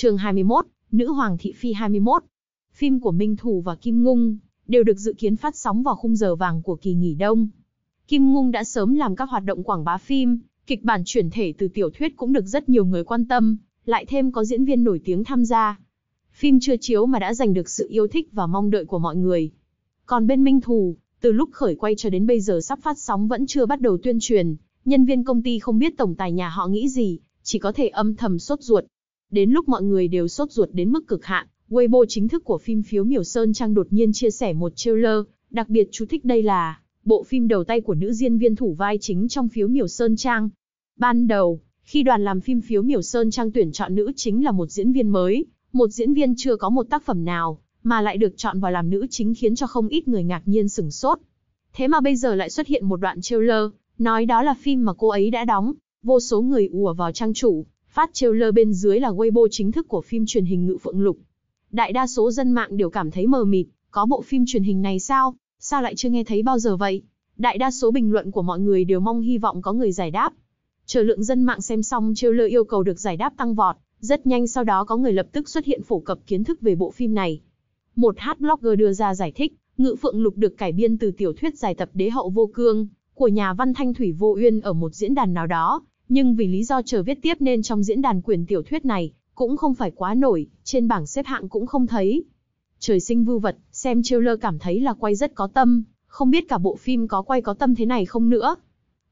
chương 21, Nữ Hoàng Thị Phi 21. Phim của Minh Thù và Kim Ngung đều được dự kiến phát sóng vào khung giờ vàng của kỳ nghỉ đông. Kim Ngung đã sớm làm các hoạt động quảng bá phim, kịch bản chuyển thể từ tiểu thuyết cũng được rất nhiều người quan tâm, lại thêm có diễn viên nổi tiếng tham gia. Phim chưa chiếu mà đã giành được sự yêu thích và mong đợi của mọi người. Còn bên Minh Thù, từ lúc khởi quay cho đến bây giờ sắp phát sóng vẫn chưa bắt đầu tuyên truyền, nhân viên công ty không biết tổng tài nhà họ nghĩ gì, chỉ có thể âm thầm sốt ruột. Đến lúc mọi người đều sốt ruột đến mức cực hạn, Weibo chính thức của phim phiếu miểu Sơn Trang đột nhiên chia sẻ một trailer, đặc biệt chú thích đây là bộ phim đầu tay của nữ diễn viên thủ vai chính trong phiếu miểu Sơn Trang. Ban đầu, khi đoàn làm phim phiếu miểu Sơn Trang tuyển chọn nữ chính là một diễn viên mới, một diễn viên chưa có một tác phẩm nào, mà lại được chọn vào làm nữ chính khiến cho không ít người ngạc nhiên sửng sốt. Thế mà bây giờ lại xuất hiện một đoạn trailer, nói đó là phim mà cô ấy đã đóng, vô số người ùa vào trang chủ, Phát trailer bên dưới là Weibo chính thức của phim truyền hình Ngự Phượng Lục. Đại đa số dân mạng đều cảm thấy mờ mịt, có bộ phim truyền hình này sao? Sao lại chưa nghe thấy bao giờ vậy? Đại đa số bình luận của mọi người đều mong hy vọng có người giải đáp. Chờ lượng dân mạng xem xong trailer yêu cầu được giải đáp tăng vọt, rất nhanh sau đó có người lập tức xuất hiện phổ cập kiến thức về bộ phim này. Một hát blogger đưa ra giải thích, Ngự Phượng Lục được cải biên từ tiểu thuyết giải tập Đế hậu vô cương của nhà văn Thanh Thủy Vô Uyên ở một diễn đàn nào đó, nhưng vì lý do chờ viết tiếp nên trong diễn đàn quyền tiểu thuyết này cũng không phải quá nổi, trên bảng xếp hạng cũng không thấy. Trời sinh vưu vật, xem trailer cảm thấy là quay rất có tâm, không biết cả bộ phim có quay có tâm thế này không nữa.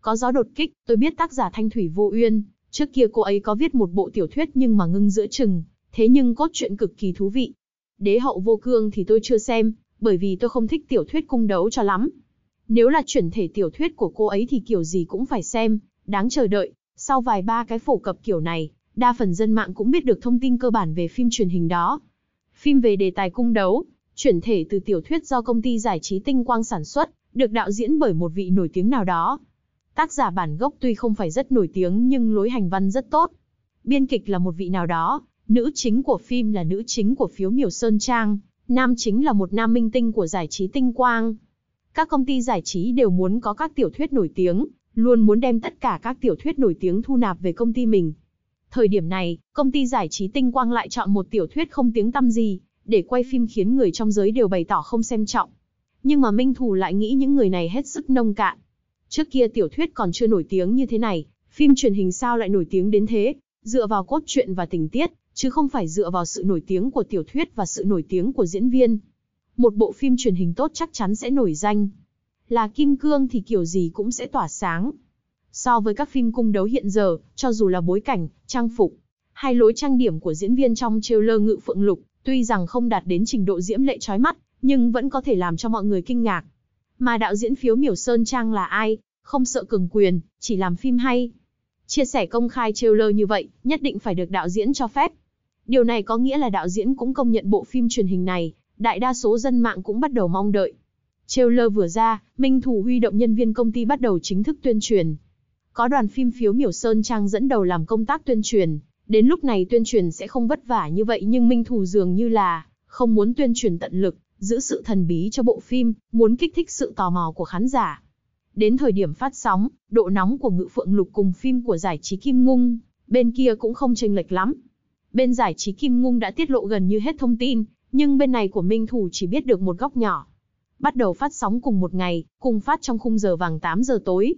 Có gió đột kích, tôi biết tác giả Thanh Thủy Vô Uyên, trước kia cô ấy có viết một bộ tiểu thuyết nhưng mà ngưng giữa chừng, thế nhưng cốt truyện cực kỳ thú vị. Đế hậu vô cương thì tôi chưa xem, bởi vì tôi không thích tiểu thuyết cung đấu cho lắm. Nếu là chuyển thể tiểu thuyết của cô ấy thì kiểu gì cũng phải xem, đáng chờ đợi, sau vài ba cái phổ cập kiểu này, đa phần dân mạng cũng biết được thông tin cơ bản về phim truyền hình đó. Phim về đề tài cung đấu, chuyển thể từ tiểu thuyết do công ty giải trí Tinh Quang sản xuất, được đạo diễn bởi một vị nổi tiếng nào đó. Tác giả bản gốc tuy không phải rất nổi tiếng nhưng lối hành văn rất tốt. Biên kịch là một vị nào đó, nữ chính của phim là nữ chính của phiếu miểu Sơn Trang, nam chính là một nam minh tinh của giải trí Tinh Quang. Các công ty giải trí đều muốn có các tiểu thuyết nổi tiếng, luôn muốn đem tất cả các tiểu thuyết nổi tiếng thu nạp về công ty mình. Thời điểm này, công ty giải trí Tinh Quang lại chọn một tiểu thuyết không tiếng tăm gì, để quay phim khiến người trong giới đều bày tỏ không xem trọng. Nhưng mà Minh Thù lại nghĩ những người này hết sức nông cạn. Trước kia tiểu thuyết còn chưa nổi tiếng như thế này, phim truyền hình sao lại nổi tiếng đến thế, dựa vào cốt truyện và tình tiết, chứ không phải dựa vào sự nổi tiếng của tiểu thuyết và sự nổi tiếng của diễn viên. Một bộ phim truyền hình tốt chắc chắn sẽ nổi danh là kim cương thì kiểu gì cũng sẽ tỏa sáng. So với các phim cung đấu hiện giờ, cho dù là bối cảnh, trang phục, hay lối trang điểm của diễn viên trong trailer ngự phượng lục, tuy rằng không đạt đến trình độ diễm lệ trói mắt, nhưng vẫn có thể làm cho mọi người kinh ngạc. Mà đạo diễn phiếu miểu Sơn Trang là ai, không sợ cường quyền, chỉ làm phim hay. Chia sẻ công khai trailer như vậy, nhất định phải được đạo diễn cho phép. Điều này có nghĩa là đạo diễn cũng công nhận bộ phim truyền hình này, đại đa số dân mạng cũng bắt đầu mong đợi. Trêu lơ vừa ra, Minh Thủ huy động nhân viên công ty bắt đầu chính thức tuyên truyền. Có đoàn phim phiếu miểu Sơn Trang dẫn đầu làm công tác tuyên truyền, đến lúc này tuyên truyền sẽ không vất vả như vậy nhưng Minh Thủ dường như là không muốn tuyên truyền tận lực, giữ sự thần bí cho bộ phim, muốn kích thích sự tò mò của khán giả. Đến thời điểm phát sóng, độ nóng của Ngự Phượng Lục cùng phim của giải trí Kim Ngung, bên kia cũng không chênh lệch lắm. Bên giải trí Kim Ngung đã tiết lộ gần như hết thông tin, nhưng bên này của Minh Thủ chỉ biết được một góc nhỏ bắt đầu phát sóng cùng một ngày, cùng phát trong khung giờ vàng 8 giờ tối.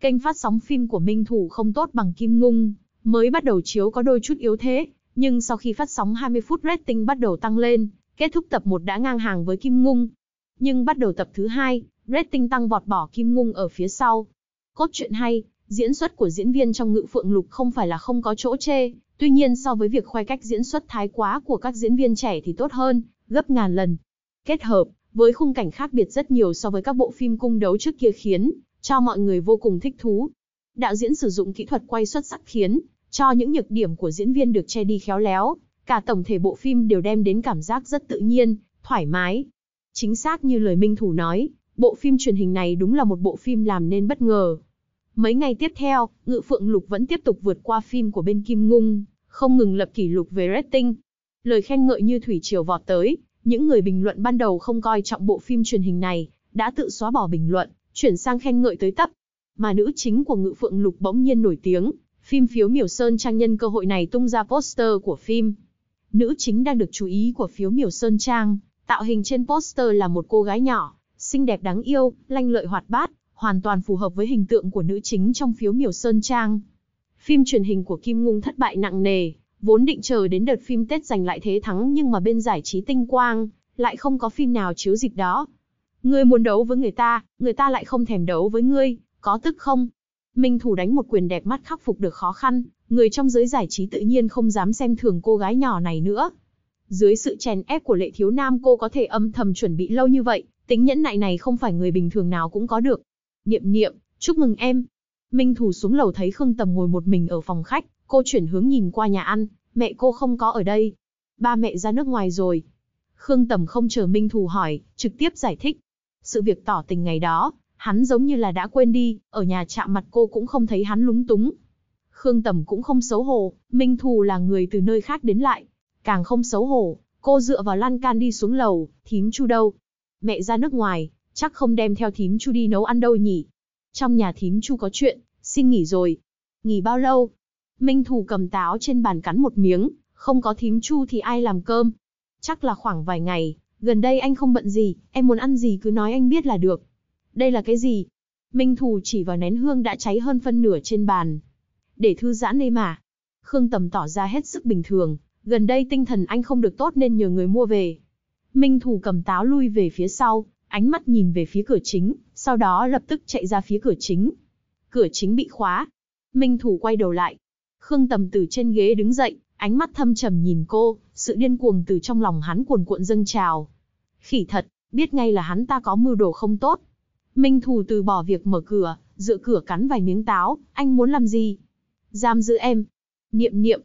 Kênh phát sóng phim của Minh Thủ không tốt bằng Kim Ngung, mới bắt đầu chiếu có đôi chút yếu thế, nhưng sau khi phát sóng 20 phút rating bắt đầu tăng lên, kết thúc tập 1 đã ngang hàng với Kim Ngung. Nhưng bắt đầu tập thứ 2, rating tăng vọt bỏ Kim Ngung ở phía sau. Cốt truyện hay, diễn xuất của diễn viên trong Ngự Phượng Lục không phải là không có chỗ chê, tuy nhiên so với việc khoe cách diễn xuất thái quá của các diễn viên trẻ thì tốt hơn, gấp ngàn lần. Kết hợp, với khung cảnh khác biệt rất nhiều so với các bộ phim cung đấu trước kia khiến cho mọi người vô cùng thích thú. Đạo diễn sử dụng kỹ thuật quay xuất sắc khiến cho những nhược điểm của diễn viên được che đi khéo léo, cả tổng thể bộ phim đều đem đến cảm giác rất tự nhiên, thoải mái. Chính xác như lời Minh Thủ nói, bộ phim truyền hình này đúng là một bộ phim làm nên bất ngờ. Mấy ngày tiếp theo, Ngự Phượng Lục vẫn tiếp tục vượt qua phim của bên Kim Ngung, không ngừng lập kỷ lục về rating. Lời khen ngợi như thủy triều vọt tới, những người bình luận ban đầu không coi trọng bộ phim truyền hình này, đã tự xóa bỏ bình luận, chuyển sang khen ngợi tới tấp. Mà nữ chính của Ngự Phượng Lục bỗng nhiên nổi tiếng, phim phiếu miểu sơn trang nhân cơ hội này tung ra poster của phim. Nữ chính đang được chú ý của phiếu miểu sơn trang, tạo hình trên poster là một cô gái nhỏ, xinh đẹp đáng yêu, lanh lợi hoạt bát, hoàn toàn phù hợp với hình tượng của nữ chính trong phiếu miểu sơn trang. Phim truyền hình của Kim Ngung thất bại nặng nề, Vốn định chờ đến đợt phim Tết giành lại thế thắng nhưng mà bên giải trí tinh quang, lại không có phim nào chiếu dịp đó. Ngươi muốn đấu với người ta, người ta lại không thèm đấu với ngươi, có tức không? Minh Thủ đánh một quyền đẹp mắt khắc phục được khó khăn, người trong giới giải trí tự nhiên không dám xem thường cô gái nhỏ này nữa. Dưới sự chèn ép của lệ thiếu nam cô có thể âm thầm chuẩn bị lâu như vậy, tính nhẫn nại này không phải người bình thường nào cũng có được. Niệm niệm, chúc mừng em. Minh Thủ xuống lầu thấy Khương Tầm ngồi một mình ở phòng khách, Cô chuyển hướng nhìn qua nhà ăn, mẹ cô không có ở đây. Ba mẹ ra nước ngoài rồi. Khương Tầm không chờ Minh Thù hỏi, trực tiếp giải thích. Sự việc tỏ tình ngày đó, hắn giống như là đã quên đi, ở nhà chạm mặt cô cũng không thấy hắn lúng túng. Khương Tầm cũng không xấu hổ, Minh Thù là người từ nơi khác đến lại. Càng không xấu hổ, cô dựa vào lan can đi xuống lầu, thím chu đâu. Mẹ ra nước ngoài, chắc không đem theo thím chu đi nấu ăn đâu nhỉ. Trong nhà thím chu có chuyện, xin nghỉ rồi. Nghỉ bao lâu? Minh Thù cầm táo trên bàn cắn một miếng, không có thím chu thì ai làm cơm. Chắc là khoảng vài ngày, gần đây anh không bận gì, em muốn ăn gì cứ nói anh biết là được. Đây là cái gì? Minh Thù chỉ vào nén hương đã cháy hơn phân nửa trên bàn. Để thư giãn đây mà. Khương Tầm tỏ ra hết sức bình thường, gần đây tinh thần anh không được tốt nên nhờ người mua về. Minh Thù cầm táo lui về phía sau, ánh mắt nhìn về phía cửa chính, sau đó lập tức chạy ra phía cửa chính. Cửa chính bị khóa. Minh Thù quay đầu lại, Khương Tầm từ trên ghế đứng dậy, ánh mắt thâm trầm nhìn cô, sự điên cuồng từ trong lòng hắn cuồn cuộn dâng trào. Khỉ thật, biết ngay là hắn ta có mưu đồ không tốt. Minh Thù từ bỏ việc mở cửa, dựa cửa cắn vài miếng táo, anh muốn làm gì? Giam giữ em. Niệm niệm.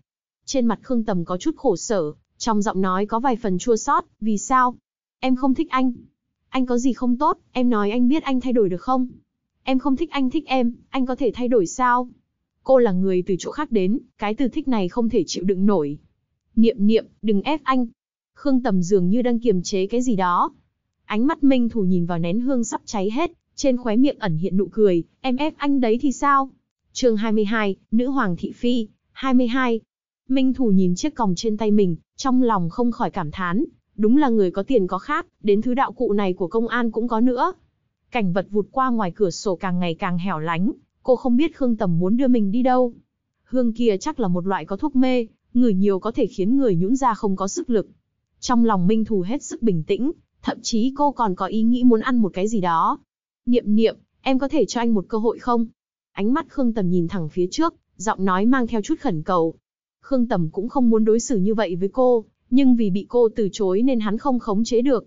Trên mặt Khương Tầm có chút khổ sở, trong giọng nói có vài phần chua sót, vì sao? Em không thích anh. Anh có gì không tốt, em nói anh biết anh thay đổi được không? Em không thích anh thích em, anh có thể thay đổi sao? cô là người từ chỗ khác đến, cái từ thích này không thể chịu đựng nổi. Niệm niệm, đừng ép anh. Khương Tầm dường như đang kiềm chế cái gì đó. Ánh mắt Minh Thủ nhìn vào nén hương sắp cháy hết, trên khóe miệng ẩn hiện nụ cười, em ép anh đấy thì sao? chương 22, Nữ Hoàng Thị Phi, 22. Minh Thủ nhìn chiếc còng trên tay mình, trong lòng không khỏi cảm thán, đúng là người có tiền có khác, đến thứ đạo cụ này của công an cũng có nữa. Cảnh vật vụt qua ngoài cửa sổ càng ngày càng hẻo lánh, Cô không biết Khương Tầm muốn đưa mình đi đâu. Hương kia chắc là một loại có thuốc mê, người nhiều có thể khiến người nhũn ra không có sức lực. Trong lòng Minh Thù hết sức bình tĩnh, thậm chí cô còn có ý nghĩ muốn ăn một cái gì đó. Niệm niệm, em có thể cho anh một cơ hội không? Ánh mắt Khương Tầm nhìn thẳng phía trước, giọng nói mang theo chút khẩn cầu. Khương Tầm cũng không muốn đối xử như vậy với cô, nhưng vì bị cô từ chối nên hắn không khống chế được.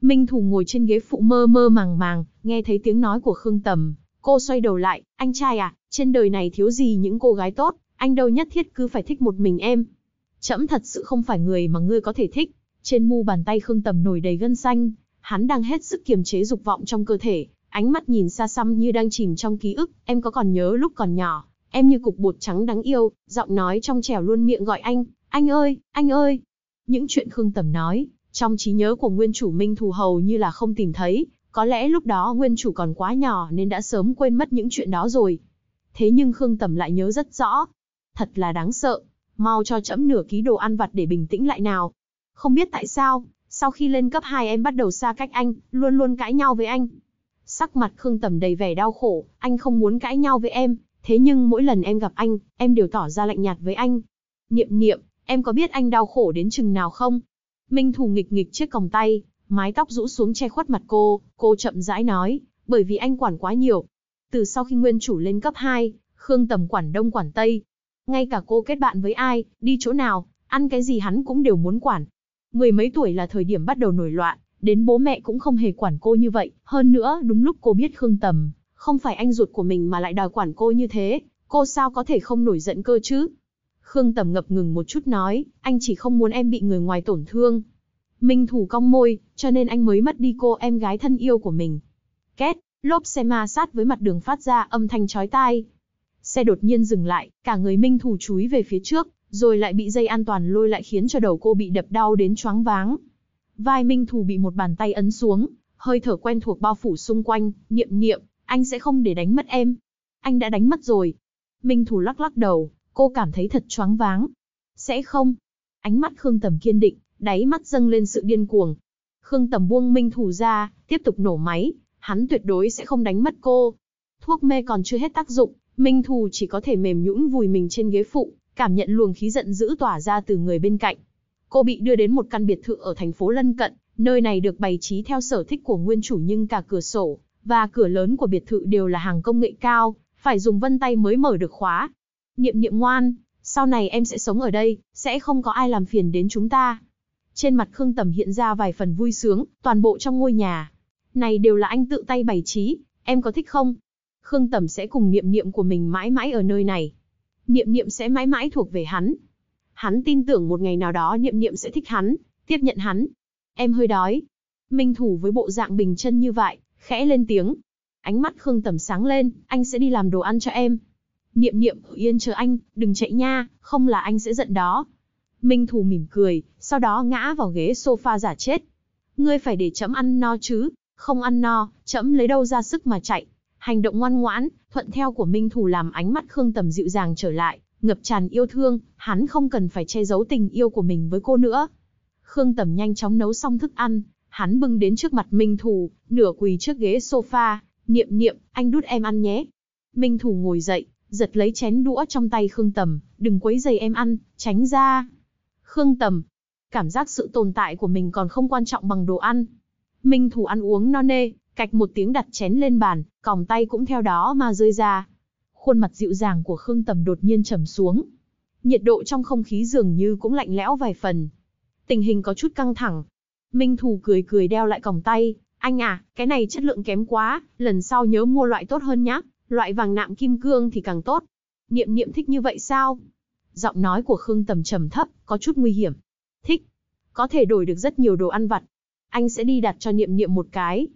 Minh Thù ngồi trên ghế phụ mơ mơ màng màng, nghe thấy tiếng nói của Khương Tầm, Cô xoay đầu lại, anh trai à, trên đời này thiếu gì những cô gái tốt, anh đâu nhất thiết cứ phải thích một mình em. Chấm thật sự không phải người mà ngươi có thể thích. Trên mu bàn tay Khương Tầm nổi đầy gân xanh, hắn đang hết sức kiềm chế dục vọng trong cơ thể, ánh mắt nhìn xa xăm như đang chìm trong ký ức, em có còn nhớ lúc còn nhỏ, em như cục bột trắng đáng yêu, giọng nói trong trẻo luôn miệng gọi anh, anh ơi, anh ơi. Những chuyện Khương Tầm nói, trong trí nhớ của nguyên chủ Minh Thù hầu như là không tìm thấy, có lẽ lúc đó nguyên chủ còn quá nhỏ nên đã sớm quên mất những chuyện đó rồi. Thế nhưng Khương Tầm lại nhớ rất rõ. Thật là đáng sợ. Mau cho chẫm nửa ký đồ ăn vặt để bình tĩnh lại nào. Không biết tại sao, sau khi lên cấp 2 em bắt đầu xa cách anh, luôn luôn cãi nhau với anh. Sắc mặt Khương Tầm đầy vẻ đau khổ, anh không muốn cãi nhau với em, thế nhưng mỗi lần em gặp anh, em đều tỏ ra lạnh nhạt với anh. Niệm niệm, em có biết anh đau khổ đến chừng nào không? Minh Thù nghịch nghịch chiếc còng tay, mái tóc rũ xuống che khuất mặt cô, cô chậm rãi nói, bởi vì anh quản quá nhiều. Từ sau khi nguyên chủ lên cấp 2, Khương Tầm quản đông quản tây. Ngay cả cô kết bạn với ai, đi chỗ nào, ăn cái gì hắn cũng đều muốn quản. Mười mấy tuổi là thời điểm bắt đầu nổi loạn, đến bố mẹ cũng không hề quản cô như vậy. Hơn nữa, đúng lúc cô biết Khương Tầm, không phải anh ruột của mình mà lại đòi quản cô như thế, cô sao có thể không nổi giận cơ chứ? Khương Tầm ngập ngừng một chút nói, anh chỉ không muốn em bị người ngoài tổn thương, Minh Thủ cong môi, cho nên anh mới mất đi cô em gái thân yêu của mình. Két, lốp xe ma sát với mặt đường phát ra âm thanh chói tai. Xe đột nhiên dừng lại, cả người Minh Thủ chúi về phía trước, rồi lại bị dây an toàn lôi lại khiến cho đầu cô bị đập đau đến choáng váng. Vai Minh Thủ bị một bàn tay ấn xuống, hơi thở quen thuộc bao phủ xung quanh, niệm niệm, anh sẽ không để đánh mất em. Anh đã đánh mất rồi. Minh Thủ lắc lắc đầu, cô cảm thấy thật choáng váng. Sẽ không. Ánh mắt Khương Tầm kiên định, đáy mắt dâng lên sự điên cuồng. Khương Tầm buông Minh Thù ra, tiếp tục nổ máy, hắn tuyệt đối sẽ không đánh mất cô. Thuốc mê còn chưa hết tác dụng, Minh Thù chỉ có thể mềm nhũn vùi mình trên ghế phụ, cảm nhận luồng khí giận dữ tỏa ra từ người bên cạnh. Cô bị đưa đến một căn biệt thự ở thành phố lân cận, nơi này được bày trí theo sở thích của nguyên chủ nhưng cả cửa sổ và cửa lớn của biệt thự đều là hàng công nghệ cao, phải dùng vân tay mới mở được khóa. Niệm niệm ngoan, sau này em sẽ sống ở đây, sẽ không có ai làm phiền đến chúng ta. Trên mặt Khương Tầm hiện ra vài phần vui sướng, toàn bộ trong ngôi nhà. Này đều là anh tự tay bày trí, em có thích không? Khương Tầm sẽ cùng niệm niệm của mình mãi mãi ở nơi này. Niệm niệm sẽ mãi mãi thuộc về hắn. Hắn tin tưởng một ngày nào đó niệm niệm sẽ thích hắn, tiếp nhận hắn. Em hơi đói. Minh Thủ với bộ dạng bình chân như vậy, khẽ lên tiếng. Ánh mắt Khương Tầm sáng lên, anh sẽ đi làm đồ ăn cho em. Niệm niệm, yên chờ anh, đừng chạy nha, không là anh sẽ giận đó. Minh Thù mỉm cười, sau đó ngã vào ghế sofa giả chết. Ngươi phải để chấm ăn no chứ, không ăn no, chấm lấy đâu ra sức mà chạy. Hành động ngoan ngoãn, thuận theo của Minh Thù làm ánh mắt Khương Tầm dịu dàng trở lại, ngập tràn yêu thương, hắn không cần phải che giấu tình yêu của mình với cô nữa. Khương Tầm nhanh chóng nấu xong thức ăn, hắn bưng đến trước mặt Minh Thù, nửa quỳ trước ghế sofa, niệm niệm, anh đút em ăn nhé. Minh Thù ngồi dậy, giật lấy chén đũa trong tay Khương Tầm, đừng quấy giày em ăn, tránh ra. Khương Tầm, cảm giác sự tồn tại của mình còn không quan trọng bằng đồ ăn. Minh Thủ ăn uống no nê, cạch một tiếng đặt chén lên bàn, còng tay cũng theo đó mà rơi ra. Khuôn mặt dịu dàng của Khương Tầm đột nhiên trầm xuống. Nhiệt độ trong không khí dường như cũng lạnh lẽo vài phần. Tình hình có chút căng thẳng. Minh Thù cười cười đeo lại còng tay. Anh à, cái này chất lượng kém quá, lần sau nhớ mua loại tốt hơn nhá. Loại vàng nạm kim cương thì càng tốt. Niệm niệm thích như vậy sao? Giọng nói của Khương Tầm trầm thấp, có chút nguy hiểm. Thích. Có thể đổi được rất nhiều đồ ăn vặt. Anh sẽ đi đặt cho niệm niệm một cái.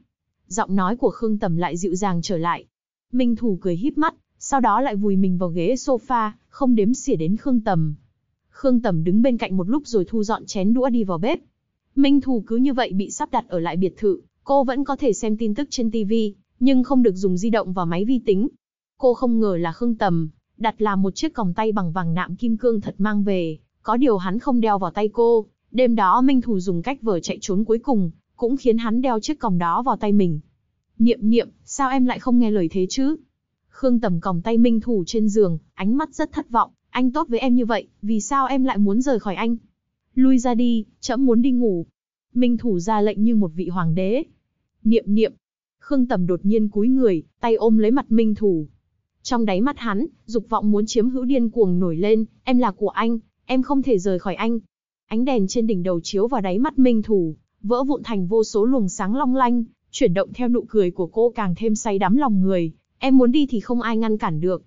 Giọng nói của Khương Tầm lại dịu dàng trở lại. Minh Thù cười híp mắt, sau đó lại vùi mình vào ghế sofa, không đếm xỉa đến Khương Tầm. Khương Tầm đứng bên cạnh một lúc rồi thu dọn chén đũa đi vào bếp. Minh Thù cứ như vậy bị sắp đặt ở lại biệt thự, cô vẫn có thể xem tin tức trên TV, nhưng không được dùng di động và máy vi tính. Cô không ngờ là Khương Tầm, đặt làm một chiếc còng tay bằng vàng nạm kim cương thật mang về, có điều hắn không đeo vào tay cô. Đêm đó Minh Thù dùng cách vở chạy trốn cuối cùng, cũng khiến hắn đeo chiếc còng đó vào tay mình. Niệm niệm, sao em lại không nghe lời thế chứ? Khương Tầm còng tay Minh Thù trên giường, ánh mắt rất thất vọng. Anh tốt với em như vậy, vì sao em lại muốn rời khỏi anh? Lui ra đi, chậm muốn đi ngủ. Minh Thù ra lệnh như một vị hoàng đế. Niệm niệm. Khương Tầm đột nhiên cúi người, tay ôm lấy mặt Minh Thù. Trong đáy mắt hắn, dục vọng muốn chiếm hữu điên cuồng nổi lên, em là của anh, em không thể rời khỏi anh. Ánh đèn trên đỉnh đầu chiếu vào đáy mắt Minh Thủ, vỡ vụn thành vô số luồng sáng long lanh, chuyển động theo nụ cười của cô càng thêm say đắm lòng người, em muốn đi thì không ai ngăn cản được.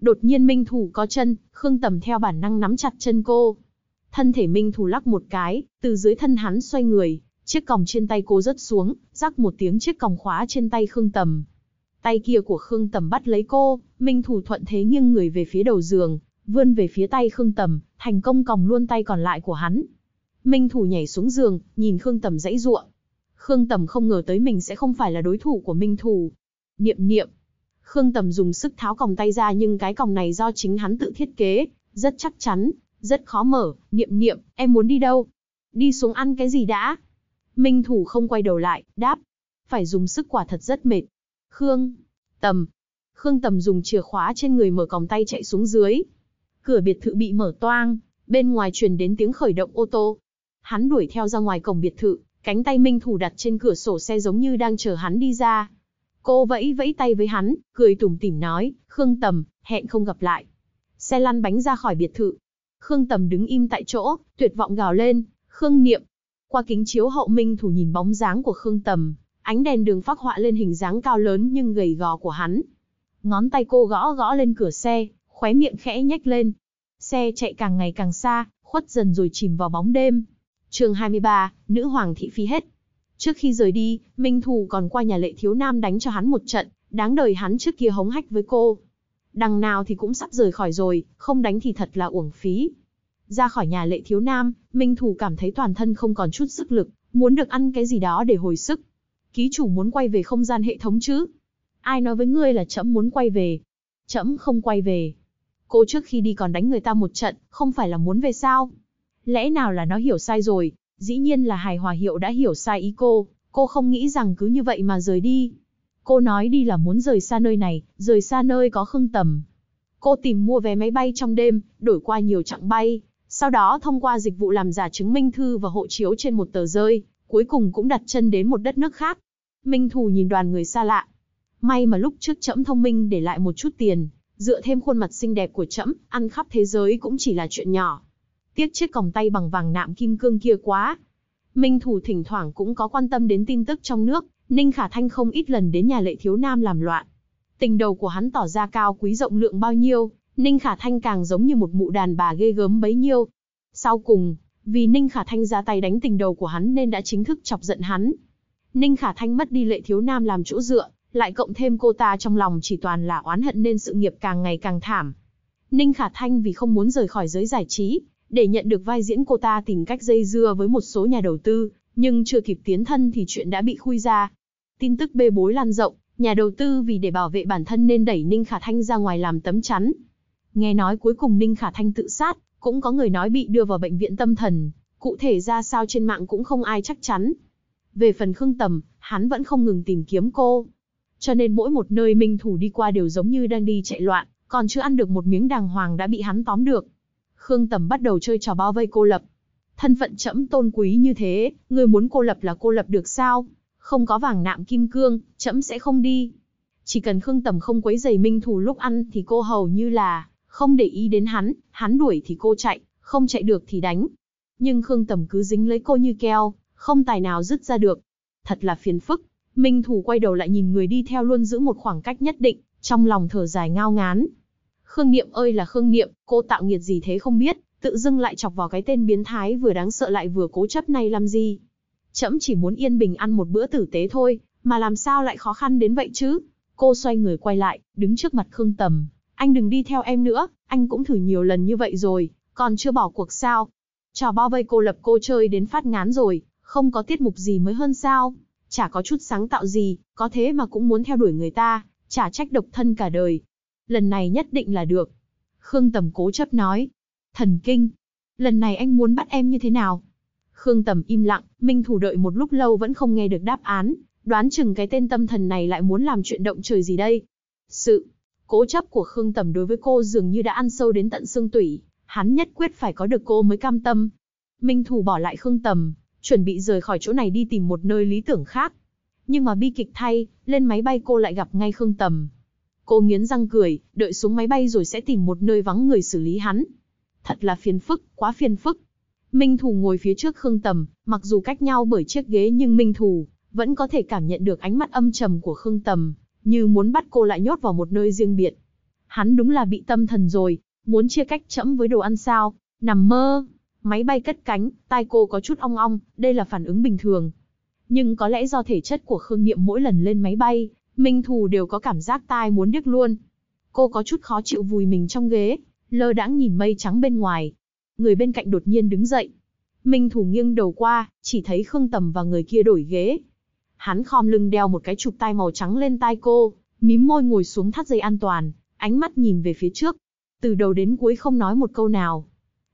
Đột nhiên Minh Thủ có chân, Khương Tầm theo bản năng nắm chặt chân cô. Thân thể Minh Thủ lắc một cái, từ dưới thân hắn xoay người, chiếc còng trên tay cô rớt xuống, rắc một tiếng chiếc còng khóa trên tay Khương Tầm. Tay kia của Khương Tầm bắt lấy cô, Minh Thủ thuận thế nghiêng người về phía đầu giường, vươn về phía tay Khương Tầm, thành công còng luôn tay còn lại của hắn. Minh Thủ nhảy xuống giường, nhìn Khương Tầm dãy ruộng. Khương Tầm không ngờ tới mình sẽ không phải là đối thủ của Minh Thủ. Niệm niệm. Khương Tầm dùng sức tháo còng tay ra nhưng cái còng này do chính hắn tự thiết kế, rất chắc chắn, rất khó mở. Niệm niệm, em muốn đi đâu? Đi xuống ăn cái gì đã? Minh Thủ không quay đầu lại, đáp. Phải dùng sức quả thật rất mệt, Khương, tầm. Khương tầm dùng chìa khóa trên người mở còng tay chạy xuống dưới. Cửa biệt thự bị mở toang, bên ngoài truyền đến tiếng khởi động ô tô. Hắn đuổi theo ra ngoài cổng biệt thự, cánh tay Minh Thủ đặt trên cửa sổ xe giống như đang chờ hắn đi ra. Cô vẫy vẫy tay với hắn, cười tủm tỉm nói, Khương Tầm, hẹn không gặp lại. Xe lăn bánh ra khỏi biệt thự. Khương Tầm đứng im tại chỗ, tuyệt vọng gào lên, Khương Niệm. Qua kính chiếu hậu Minh Thủ nhìn bóng dáng của Khương Tầm, ánh đèn đường phát họa lên hình dáng cao lớn nhưng gầy gò của hắn. Ngón tay cô gõ gõ lên cửa xe, khóe miệng khẽ nhếch lên. Xe chạy càng ngày càng xa, khuất dần rồi chìm vào bóng đêm. Chương 23, nữ hoàng thị phi hết. Trước khi rời đi, Minh Thù còn qua nhà Lệ Thiếu Nam đánh cho hắn một trận, đáng đời hắn trước kia hống hách với cô. Đằng nào thì cũng sắp rời khỏi rồi, không đánh thì thật là uổng phí. Ra khỏi nhà Lệ Thiếu Nam, Minh Thù cảm thấy toàn thân không còn chút sức lực, muốn được ăn cái gì đó để hồi sức ký chủ muốn quay về không gian hệ thống chứ? Ai nói với ngươi là trẫm muốn quay về? Trẫm không quay về. Cô trước khi đi còn đánh người ta một trận, không phải là muốn về sao? Lẽ nào là nó hiểu sai rồi? Dĩ nhiên là hài hòa hiệu đã hiểu sai ý cô, cô không nghĩ rằng cứ như vậy mà rời đi. Cô nói đi là muốn rời xa nơi này, rời xa nơi có khưng tầm. Cô tìm mua vé máy bay trong đêm, đổi qua nhiều chặng bay, sau đó thông qua dịch vụ làm giả chứng minh thư và hộ chiếu trên một tờ rơi, cuối cùng cũng đặt chân đến một đất nước khác. Minh Thù nhìn đoàn người xa lạ. May mà lúc trước trẫm thông minh để lại một chút tiền, dựa thêm khuôn mặt xinh đẹp của trẫm, ăn khắp thế giới cũng chỉ là chuyện nhỏ. Tiếc chiếc còng tay bằng vàng nạm kim cương kia quá. Minh Thù thỉnh thoảng cũng có quan tâm đến tin tức trong nước, Ninh Khả Thanh không ít lần đến nhà lệ thiếu nam làm loạn. Tình đầu của hắn tỏ ra cao quý rộng lượng bao nhiêu, Ninh Khả Thanh càng giống như một mụ đàn bà ghê gớm bấy nhiêu. Sau cùng, vì Ninh Khả Thanh ra tay đánh tình đầu của hắn nên đã chính thức chọc giận hắn. Ninh Khả Thanh mất đi lệ thiếu nam làm chỗ dựa, lại cộng thêm cô ta trong lòng chỉ toàn là oán hận nên sự nghiệp càng ngày càng thảm. Ninh Khả Thanh vì không muốn rời khỏi giới giải trí, để nhận được vai diễn cô ta tìm cách dây dưa với một số nhà đầu tư, nhưng chưa kịp tiến thân thì chuyện đã bị khui ra. Tin tức bê bối lan rộng, nhà đầu tư vì để bảo vệ bản thân nên đẩy Ninh Khả Thanh ra ngoài làm tấm chắn. Nghe nói cuối cùng Ninh Khả Thanh tự sát, cũng có người nói bị đưa vào bệnh viện tâm thần, cụ thể ra sao trên mạng cũng không ai chắc chắn. Về phần Khương Tầm, hắn vẫn không ngừng tìm kiếm cô. Cho nên mỗi một nơi Minh Thủ đi qua đều giống như đang đi chạy loạn, còn chưa ăn được một miếng đàng hoàng đã bị hắn tóm được. Khương Tầm bắt đầu chơi trò bao vây cô lập. Thân phận trẫm tôn quý như thế, người muốn cô lập là cô lập được sao? Không có vàng nạm kim cương, trẫm sẽ không đi. Chỉ cần Khương Tầm không quấy giày Minh Thủ lúc ăn thì cô hầu như là không để ý đến hắn, hắn đuổi thì cô chạy, không chạy được thì đánh. Nhưng Khương Tầm cứ dính lấy cô như keo, không tài nào dứt ra được. Thật là phiền phức. Minh Thủ quay đầu lại nhìn người đi theo luôn giữ một khoảng cách nhất định, trong lòng thở dài ngao ngán. Khương Niệm ơi là Khương Niệm, cô tạo nghiệt gì thế không biết, tự dưng lại chọc vào cái tên biến thái vừa đáng sợ lại vừa cố chấp này làm gì. Chậm chỉ muốn yên bình ăn một bữa tử tế thôi, mà làm sao lại khó khăn đến vậy chứ? Cô xoay người quay lại, đứng trước mặt Khương Tầm, anh đừng đi theo em nữa, anh cũng thử nhiều lần như vậy rồi, còn chưa bỏ cuộc sao. Trò bao vây cô lập cô chơi đến phát ngán rồi, không có tiết mục gì mới hơn sao. Chả có chút sáng tạo gì, có thế mà cũng muốn theo đuổi người ta, chả trách độc thân cả đời. Lần này nhất định là được. Khương Tầm cố chấp nói. Thần kinh. Lần này anh muốn bắt em như thế nào? Khương Tầm im lặng, Minh Thủ đợi một lúc lâu vẫn không nghe được đáp án, đoán chừng cái tên tâm thần này lại muốn làm chuyện động trời gì đây. Sự Cố chấp của Khương Tầm đối với cô dường như đã ăn sâu đến tận xương tủy, hắn nhất quyết phải có được cô mới cam tâm. Minh Thù bỏ lại Khương Tầm, chuẩn bị rời khỏi chỗ này đi tìm một nơi lý tưởng khác. Nhưng mà bi kịch thay, lên máy bay cô lại gặp ngay Khương Tầm. Cô nghiến răng cười, đợi xuống máy bay rồi sẽ tìm một nơi vắng người xử lý hắn. Thật là phiền phức, quá phiền phức. Minh Thù ngồi phía trước Khương Tầm, mặc dù cách nhau bởi chiếc ghế nhưng Minh Thù vẫn có thể cảm nhận được ánh mắt âm trầm của Khương Tầm như muốn bắt cô lại nhốt vào một nơi riêng biệt. Hắn đúng là bị tâm thần rồi, muốn chia cách chẫm với đồ ăn sao, nằm mơ. Máy bay cất cánh, tai cô có chút ong ong, đây là phản ứng bình thường. Nhưng có lẽ do thể chất của Khương Niệm mỗi lần lên máy bay, Minh Thù đều có cảm giác tai muốn điếc luôn. Cô có chút khó chịu vùi mình trong ghế, lơ đãng nhìn mây trắng bên ngoài. Người bên cạnh đột nhiên đứng dậy. Minh Thù nghiêng đầu qua, chỉ thấy Khương Tầm và người kia đổi ghế, Hắn khom lưng đeo một cái chụp tai màu trắng lên tai cô, mím môi ngồi xuống thắt dây an toàn, ánh mắt nhìn về phía trước. Từ đầu đến cuối không nói một câu nào.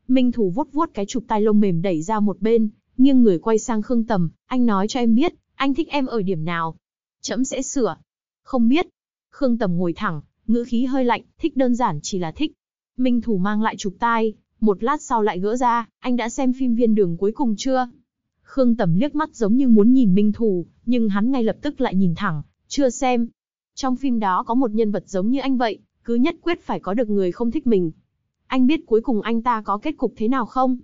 Minh Thủ vuốt vuốt cái chụp tai lông mềm đẩy ra một bên, nghiêng người quay sang Khương Tầm, anh nói cho em biết, anh thích em ở điểm nào. Chấm sẽ sửa. Không biết. Khương Tầm ngồi thẳng, ngữ khí hơi lạnh, thích đơn giản chỉ là thích. Minh Thủ mang lại chụp tai, một lát sau lại gỡ ra, anh đã xem phim viên đường cuối cùng chưa? Khương Tầm liếc mắt giống như muốn nhìn Minh Thù, nhưng hắn ngay lập tức lại nhìn thẳng, chưa xem. Trong phim đó có một nhân vật giống như anh vậy, cứ nhất quyết phải có được người không thích mình. Anh biết cuối cùng anh ta có kết cục thế nào không?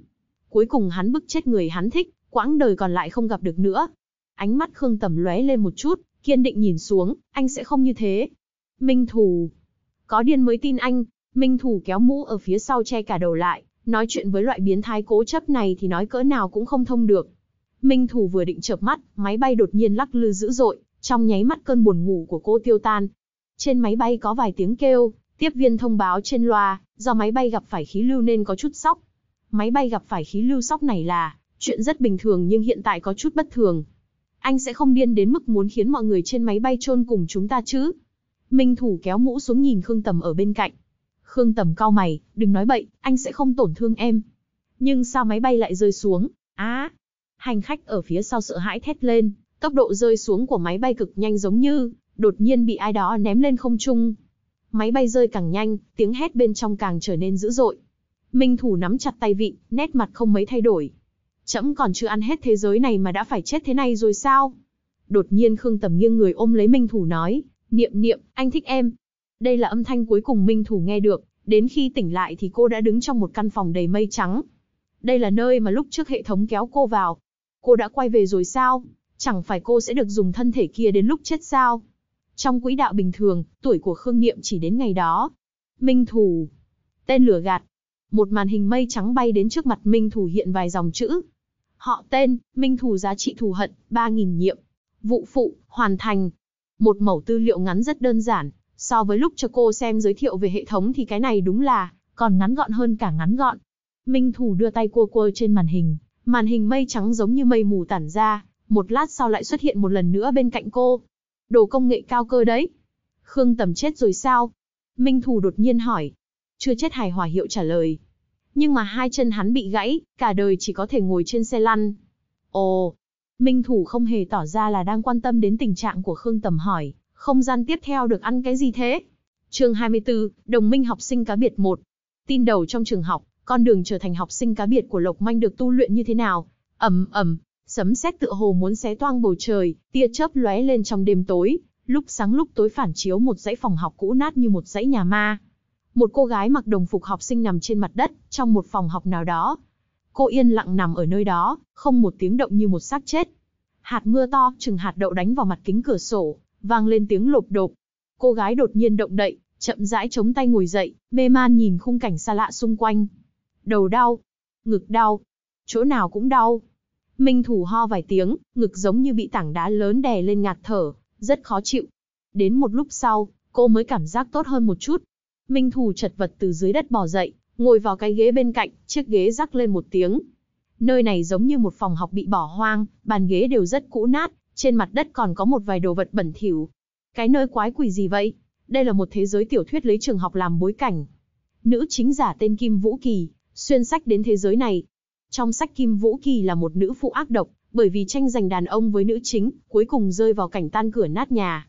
Cuối cùng hắn bức chết người hắn thích, quãng đời còn lại không gặp được nữa. Ánh mắt Khương Tầm lóe lên một chút, kiên định nhìn xuống, anh sẽ không như thế. Minh Thù, có điên mới tin anh, Minh Thù kéo mũ ở phía sau che cả đầu lại, nói chuyện với loại biến thái cố chấp này thì nói cỡ nào cũng không thông được. Minh Thù vừa định chợp mắt, máy bay đột nhiên lắc lư dữ dội, trong nháy mắt cơn buồn ngủ của cô tiêu tan. Trên máy bay có vài tiếng kêu, tiếp viên thông báo trên loa, do máy bay gặp phải khí lưu nên có chút sốc. Máy bay gặp phải khí lưu sốc này là chuyện rất bình thường nhưng hiện tại có chút bất thường. Anh sẽ không điên đến mức muốn khiến mọi người trên máy bay chôn cùng chúng ta chứ? Minh Thủ kéo mũ xuống nhìn Khương Tầm ở bên cạnh. Khương Tầm cau mày, đừng nói bậy, anh sẽ không tổn thương em. Nhưng sao máy bay lại rơi xuống? Á, à, hành khách ở phía sau sợ hãi thét lên, tốc độ rơi xuống của máy bay cực nhanh giống như đột nhiên bị ai đó ném lên không trung. Máy bay rơi càng nhanh, tiếng hét bên trong càng trở nên dữ dội. Minh Thủ nắm chặt tay vị, nét mặt không mấy thay đổi. Chậm còn chưa ăn hết thế giới này mà đã phải chết thế này rồi sao? Đột nhiên Khương Tầm nghiêng người ôm lấy Minh Thủ nói, niệm niệm, anh thích em. Đây là âm thanh cuối cùng Minh Thủ nghe được, đến khi tỉnh lại thì cô đã đứng trong một căn phòng đầy mây trắng. Đây là nơi mà lúc trước hệ thống kéo cô vào, Cô đã quay về rồi sao? Chẳng phải cô sẽ được dùng thân thể kia đến lúc chết sao? Trong quỹ đạo bình thường, tuổi của Khương Niệm chỉ đến ngày đó. Minh Thù. Tên lửa gạt. Một màn hình mây trắng bay đến trước mặt Minh Thù hiện vài dòng chữ. Họ tên, Minh Thù giá trị thù hận, 3.000 nhiệm. Vụ phụ, hoàn thành. Một mẫu tư liệu ngắn rất đơn giản. So với lúc cho cô xem giới thiệu về hệ thống thì cái này đúng là còn ngắn gọn hơn cả ngắn gọn. Minh Thù đưa tay cua cua trên màn hình, Màn hình mây trắng giống như mây mù tản ra, một lát sau lại xuất hiện một lần nữa bên cạnh cô. Đồ công nghệ cao cơ đấy. Khương Tầm chết rồi sao? Minh Thù đột nhiên hỏi. Chưa chết hài hòa hiệu trả lời. Nhưng mà hai chân hắn bị gãy, cả đời chỉ có thể ngồi trên xe lăn. Ồ, Minh Thủ không hề tỏ ra là đang quan tâm đến tình trạng của Khương Tầm hỏi, không gian tiếp theo được ăn cái gì thế? chương 24, Đồng minh học sinh cá biệt một, Tin đầu trong trường học, con đường trở thành học sinh cá biệt của Lộc Manh được tu luyện như thế nào. Ầm ầm, sấm sét tựa hồ muốn xé toang bầu trời, tia chớp lóe lên trong đêm tối, lúc sáng lúc tối phản chiếu một dãy phòng học cũ nát như một dãy nhà ma. Một cô gái mặc đồng phục học sinh nằm trên mặt đất, trong một phòng học nào đó. Cô yên lặng nằm ở nơi đó, không một tiếng động như một xác chết. Hạt mưa to, chừng hạt đậu đánh vào mặt kính cửa sổ, vang lên tiếng lộp độp. Cô gái đột nhiên động đậy, chậm rãi chống tay ngồi dậy, mê man nhìn khung cảnh xa lạ xung quanh đầu đau, ngực đau, chỗ nào cũng đau. Minh thủ ho vài tiếng, ngực giống như bị tảng đá lớn đè lên ngạt thở, rất khó chịu. Đến một lúc sau, cô mới cảm giác tốt hơn một chút. Minh thủ chật vật từ dưới đất bò dậy, ngồi vào cái ghế bên cạnh, chiếc ghế rắc lên một tiếng. Nơi này giống như một phòng học bị bỏ hoang, bàn ghế đều rất cũ nát, trên mặt đất còn có một vài đồ vật bẩn thỉu. Cái nơi quái quỷ gì vậy? Đây là một thế giới tiểu thuyết lấy trường học làm bối cảnh. Nữ chính giả tên Kim Vũ Kỳ, xuyên sách đến thế giới này. Trong sách Kim Vũ Kỳ là một nữ phụ ác độc, bởi vì tranh giành đàn ông với nữ chính, cuối cùng rơi vào cảnh tan cửa nát nhà.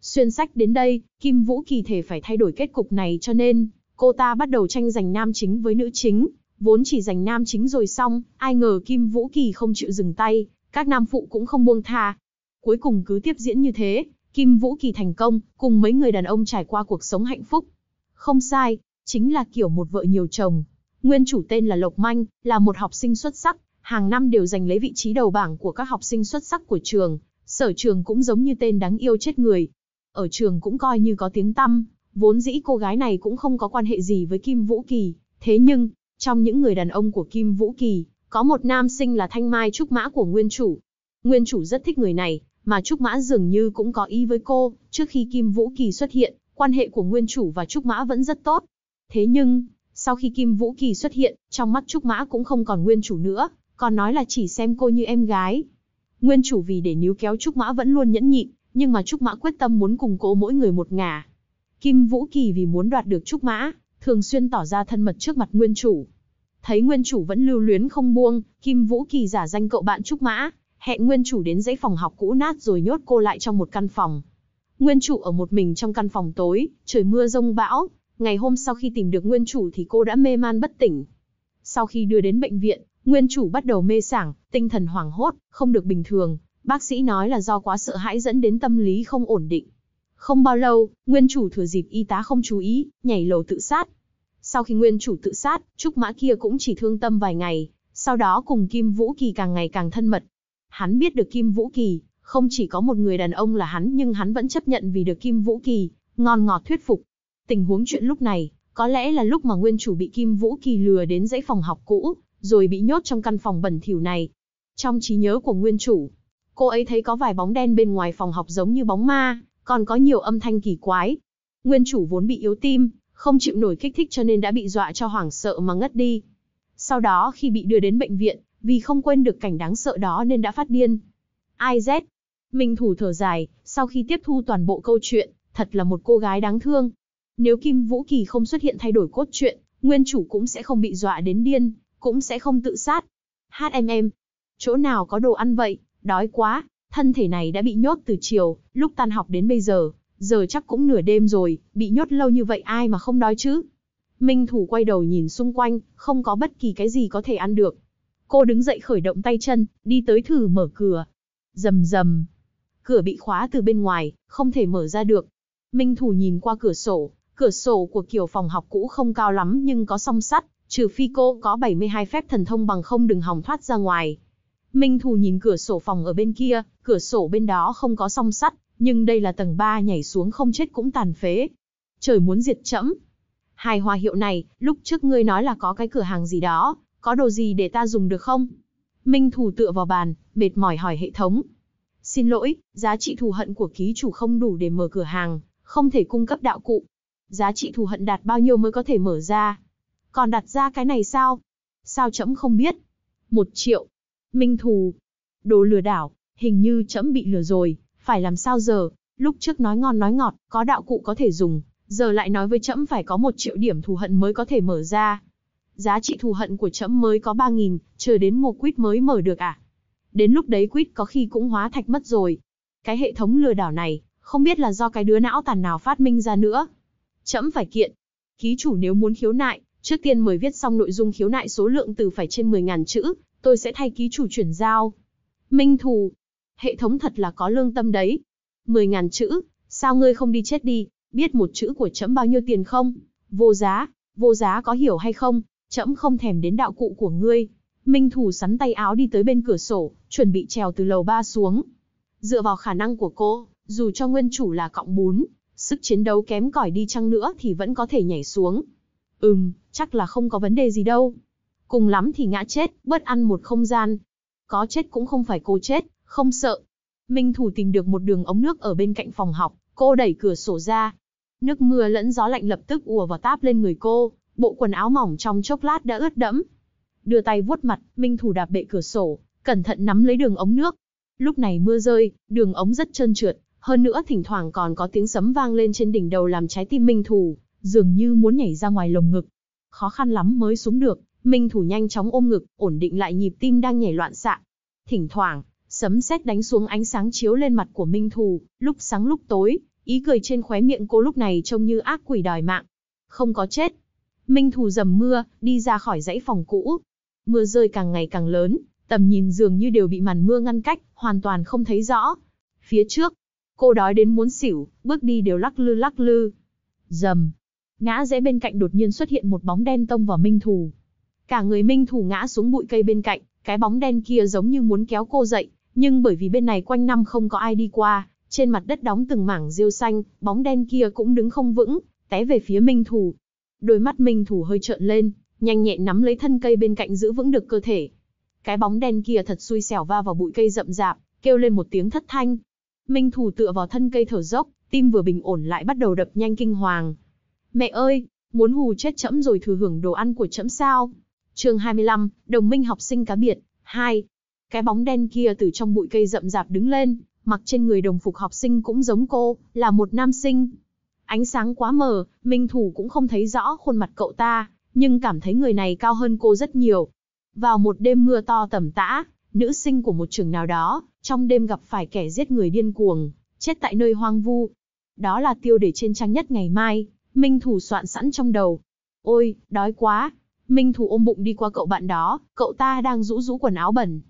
Xuyên sách đến đây, Kim Vũ Kỳ thể phải thay đổi kết cục này cho nên, cô ta bắt đầu tranh giành nam chính với nữ chính, vốn chỉ giành nam chính rồi xong, ai ngờ Kim Vũ Kỳ không chịu dừng tay, các nam phụ cũng không buông tha. Cuối cùng cứ tiếp diễn như thế, Kim Vũ Kỳ thành công, cùng mấy người đàn ông trải qua cuộc sống hạnh phúc. Không sai, chính là kiểu một vợ nhiều chồng, Nguyên chủ tên là Lộc Manh, là một học sinh xuất sắc, hàng năm đều giành lấy vị trí đầu bảng của các học sinh xuất sắc của trường, sở trường cũng giống như tên đáng yêu chết người. Ở trường cũng coi như có tiếng tăm, vốn dĩ cô gái này cũng không có quan hệ gì với Kim Vũ Kỳ, thế nhưng, trong những người đàn ông của Kim Vũ Kỳ, có một nam sinh là Thanh Mai Trúc Mã của Nguyên chủ. Nguyên chủ rất thích người này, mà Trúc Mã dường như cũng có ý với cô, trước khi Kim Vũ Kỳ xuất hiện, quan hệ của Nguyên chủ và Trúc Mã vẫn rất tốt. Thế nhưng, sau khi Kim Vũ Kỳ xuất hiện, trong mắt Trúc Mã cũng không còn nguyên chủ nữa, còn nói là chỉ xem cô như em gái. Nguyên chủ vì để níu kéo Trúc Mã vẫn luôn nhẫn nhịn, nhưng mà Trúc Mã quyết tâm muốn cùng cố mỗi người một ngả. Kim Vũ Kỳ vì muốn đoạt được Trúc Mã, thường xuyên tỏ ra thân mật trước mặt nguyên chủ. Thấy nguyên chủ vẫn lưu luyến không buông, Kim Vũ Kỳ giả danh cậu bạn Trúc Mã, hẹn nguyên chủ đến dãy phòng học cũ nát rồi nhốt cô lại trong một căn phòng. Nguyên chủ ở một mình trong căn phòng tối, trời mưa rông bão, Ngày hôm sau khi tìm được nguyên chủ thì cô đã mê man bất tỉnh. Sau khi đưa đến bệnh viện, nguyên chủ bắt đầu mê sảng, tinh thần hoảng hốt, không được bình thường. Bác sĩ nói là do quá sợ hãi dẫn đến tâm lý không ổn định. Không bao lâu, nguyên chủ thừa dịp y tá không chú ý, nhảy lầu tự sát. Sau khi nguyên chủ tự sát, Trúc Mã kia cũng chỉ thương tâm vài ngày, sau đó cùng Kim Vũ Kỳ càng ngày càng thân mật. Hắn biết được Kim Vũ Kỳ, không chỉ có một người đàn ông là hắn nhưng hắn vẫn chấp nhận vì được Kim Vũ Kỳ, ngon ngọt thuyết phục, Tình huống chuyện lúc này, có lẽ là lúc mà nguyên chủ bị Kim Vũ Kỳ lừa đến dãy phòng học cũ, rồi bị nhốt trong căn phòng bẩn thỉu này. Trong trí nhớ của nguyên chủ, cô ấy thấy có vài bóng đen bên ngoài phòng học giống như bóng ma, còn có nhiều âm thanh kỳ quái. Nguyên chủ vốn bị yếu tim, không chịu nổi kích thích cho nên đã bị dọa cho hoảng sợ mà ngất đi. Sau đó khi bị đưa đến bệnh viện, vì không quên được cảnh đáng sợ đó nên đã phát điên. Ai rét? Minh thủ thở dài, sau khi tiếp thu toàn bộ câu chuyện, thật là một cô gái đáng thương. Nếu Kim Vũ Kỳ không xuất hiện thay đổi cốt truyện, nguyên chủ cũng sẽ không bị dọa đến điên, cũng sẽ không tự sát. Hát em em, chỗ nào có đồ ăn vậy, đói quá, thân thể này đã bị nhốt từ chiều, lúc tan học đến bây giờ, giờ chắc cũng nửa đêm rồi, bị nhốt lâu như vậy ai mà không đói chứ. Minh Thủ quay đầu nhìn xung quanh, không có bất kỳ cái gì có thể ăn được. Cô đứng dậy khởi động tay chân, đi tới thử mở cửa. Rầm rầm. Cửa bị khóa từ bên ngoài, không thể mở ra được. Minh Thủ nhìn qua cửa sổ, Cửa sổ của kiểu phòng học cũ không cao lắm nhưng có song sắt, trừ phi cô có 72 phép thần thông bằng không đừng hòng thoát ra ngoài. Minh Thù nhìn cửa sổ phòng ở bên kia, cửa sổ bên đó không có song sắt, nhưng đây là tầng 3 nhảy xuống không chết cũng tàn phế. Trời muốn diệt chẫm. Hai hoa hiệu này, lúc trước ngươi nói là có cái cửa hàng gì đó, có đồ gì để ta dùng được không? Minh Thù tựa vào bàn, mệt mỏi hỏi hệ thống. Xin lỗi, giá trị thù hận của ký chủ không đủ để mở cửa hàng, không thể cung cấp đạo cụ, giá trị thù hận đạt bao nhiêu mới có thể mở ra. Còn đặt ra cái này sao? Sao chấm không biết? Một triệu. Minh thù. Đồ lừa đảo, hình như chấm bị lừa rồi, phải làm sao giờ? Lúc trước nói ngon nói ngọt, có đạo cụ có thể dùng, giờ lại nói với chấm phải có một triệu điểm thù hận mới có thể mở ra. Giá trị thù hận của chấm mới có ba nghìn, chờ đến một quýt mới mở được à? Đến lúc đấy quýt có khi cũng hóa thạch mất rồi. Cái hệ thống lừa đảo này, không biết là do cái đứa não tàn nào phát minh ra nữa. Chấm phải kiện. Ký chủ nếu muốn khiếu nại, trước tiên mời viết xong nội dung khiếu nại số lượng từ phải trên 10.000 chữ, tôi sẽ thay ký chủ chuyển giao. Minh Thù. Hệ thống thật là có lương tâm đấy. 10.000 chữ, sao ngươi không đi chết đi, biết một chữ của chấm bao nhiêu tiền không? Vô giá, vô giá có hiểu hay không, chấm không thèm đến đạo cụ của ngươi. Minh Thù sắn tay áo đi tới bên cửa sổ, chuẩn bị trèo từ lầu ba xuống. Dựa vào khả năng của cô, dù cho nguyên chủ là cọng bún, sức chiến đấu kém cỏi đi chăng nữa thì vẫn có thể nhảy xuống. Ừm, chắc là không có vấn đề gì đâu. Cùng lắm thì ngã chết, bớt ăn một không gian. Có chết cũng không phải cô chết, không sợ. Minh Thủ tìm được một đường ống nước ở bên cạnh phòng học, cô đẩy cửa sổ ra. Nước mưa lẫn gió lạnh lập tức ùa vào táp lên người cô, bộ quần áo mỏng trong chốc lát đã ướt đẫm. Đưa tay vuốt mặt, Minh Thủ đạp bệ cửa sổ, cẩn thận nắm lấy đường ống nước. Lúc này mưa rơi, đường ống rất trơn trượt, hơn nữa thỉnh thoảng còn có tiếng sấm vang lên trên đỉnh đầu làm trái tim Minh Thù dường như muốn nhảy ra ngoài lồng ngực. Khó khăn lắm mới xuống được, Minh Thủ nhanh chóng ôm ngực, ổn định lại nhịp tim đang nhảy loạn xạ. Thỉnh thoảng, sấm sét đánh xuống ánh sáng chiếu lên mặt của Minh Thù, lúc sáng lúc tối, ý cười trên khóe miệng cô lúc này trông như ác quỷ đòi mạng. Không có chết. Minh Thù dầm mưa, đi ra khỏi dãy phòng cũ. Mưa rơi càng ngày càng lớn, tầm nhìn dường như đều bị màn mưa ngăn cách, hoàn toàn không thấy rõ. Phía trước, Cô đói đến muốn xỉu, bước đi đều lắc lư lắc lư. Dầm. Ngã dễ bên cạnh đột nhiên xuất hiện một bóng đen tông vào Minh Thù. Cả người Minh Thù ngã xuống bụi cây bên cạnh, cái bóng đen kia giống như muốn kéo cô dậy, nhưng bởi vì bên này quanh năm không có ai đi qua, trên mặt đất đóng từng mảng rêu xanh, bóng đen kia cũng đứng không vững, té về phía Minh Thù. Đôi mắt Minh Thù hơi trợn lên, nhanh nhẹn nắm lấy thân cây bên cạnh giữ vững được cơ thể. Cái bóng đen kia thật xui xẻo va vào bụi cây rậm rạp, kêu lên một tiếng thất thanh, Minh Thù tựa vào thân cây thở dốc, tim vừa bình ổn lại bắt đầu đập nhanh kinh hoàng. Mẹ ơi, muốn hù chết chẫm rồi thừa hưởng đồ ăn của chẫm sao? Chương 25, Đồng minh học sinh cá biệt 2. Cái bóng đen kia từ trong bụi cây rậm rạp đứng lên, mặc trên người đồng phục học sinh cũng giống cô, là một nam sinh. Ánh sáng quá mờ, Minh Thủ cũng không thấy rõ khuôn mặt cậu ta, nhưng cảm thấy người này cao hơn cô rất nhiều. Vào một đêm mưa to tầm tã, nữ sinh của một trường nào đó, trong đêm gặp phải kẻ giết người điên cuồng, chết tại nơi hoang vu. Đó là tiêu đề trên trang nhất ngày mai, Minh Thủ soạn sẵn trong đầu. Ôi, đói quá. Minh Thủ ôm bụng đi qua cậu bạn đó, cậu ta đang rũ rũ quần áo bẩn.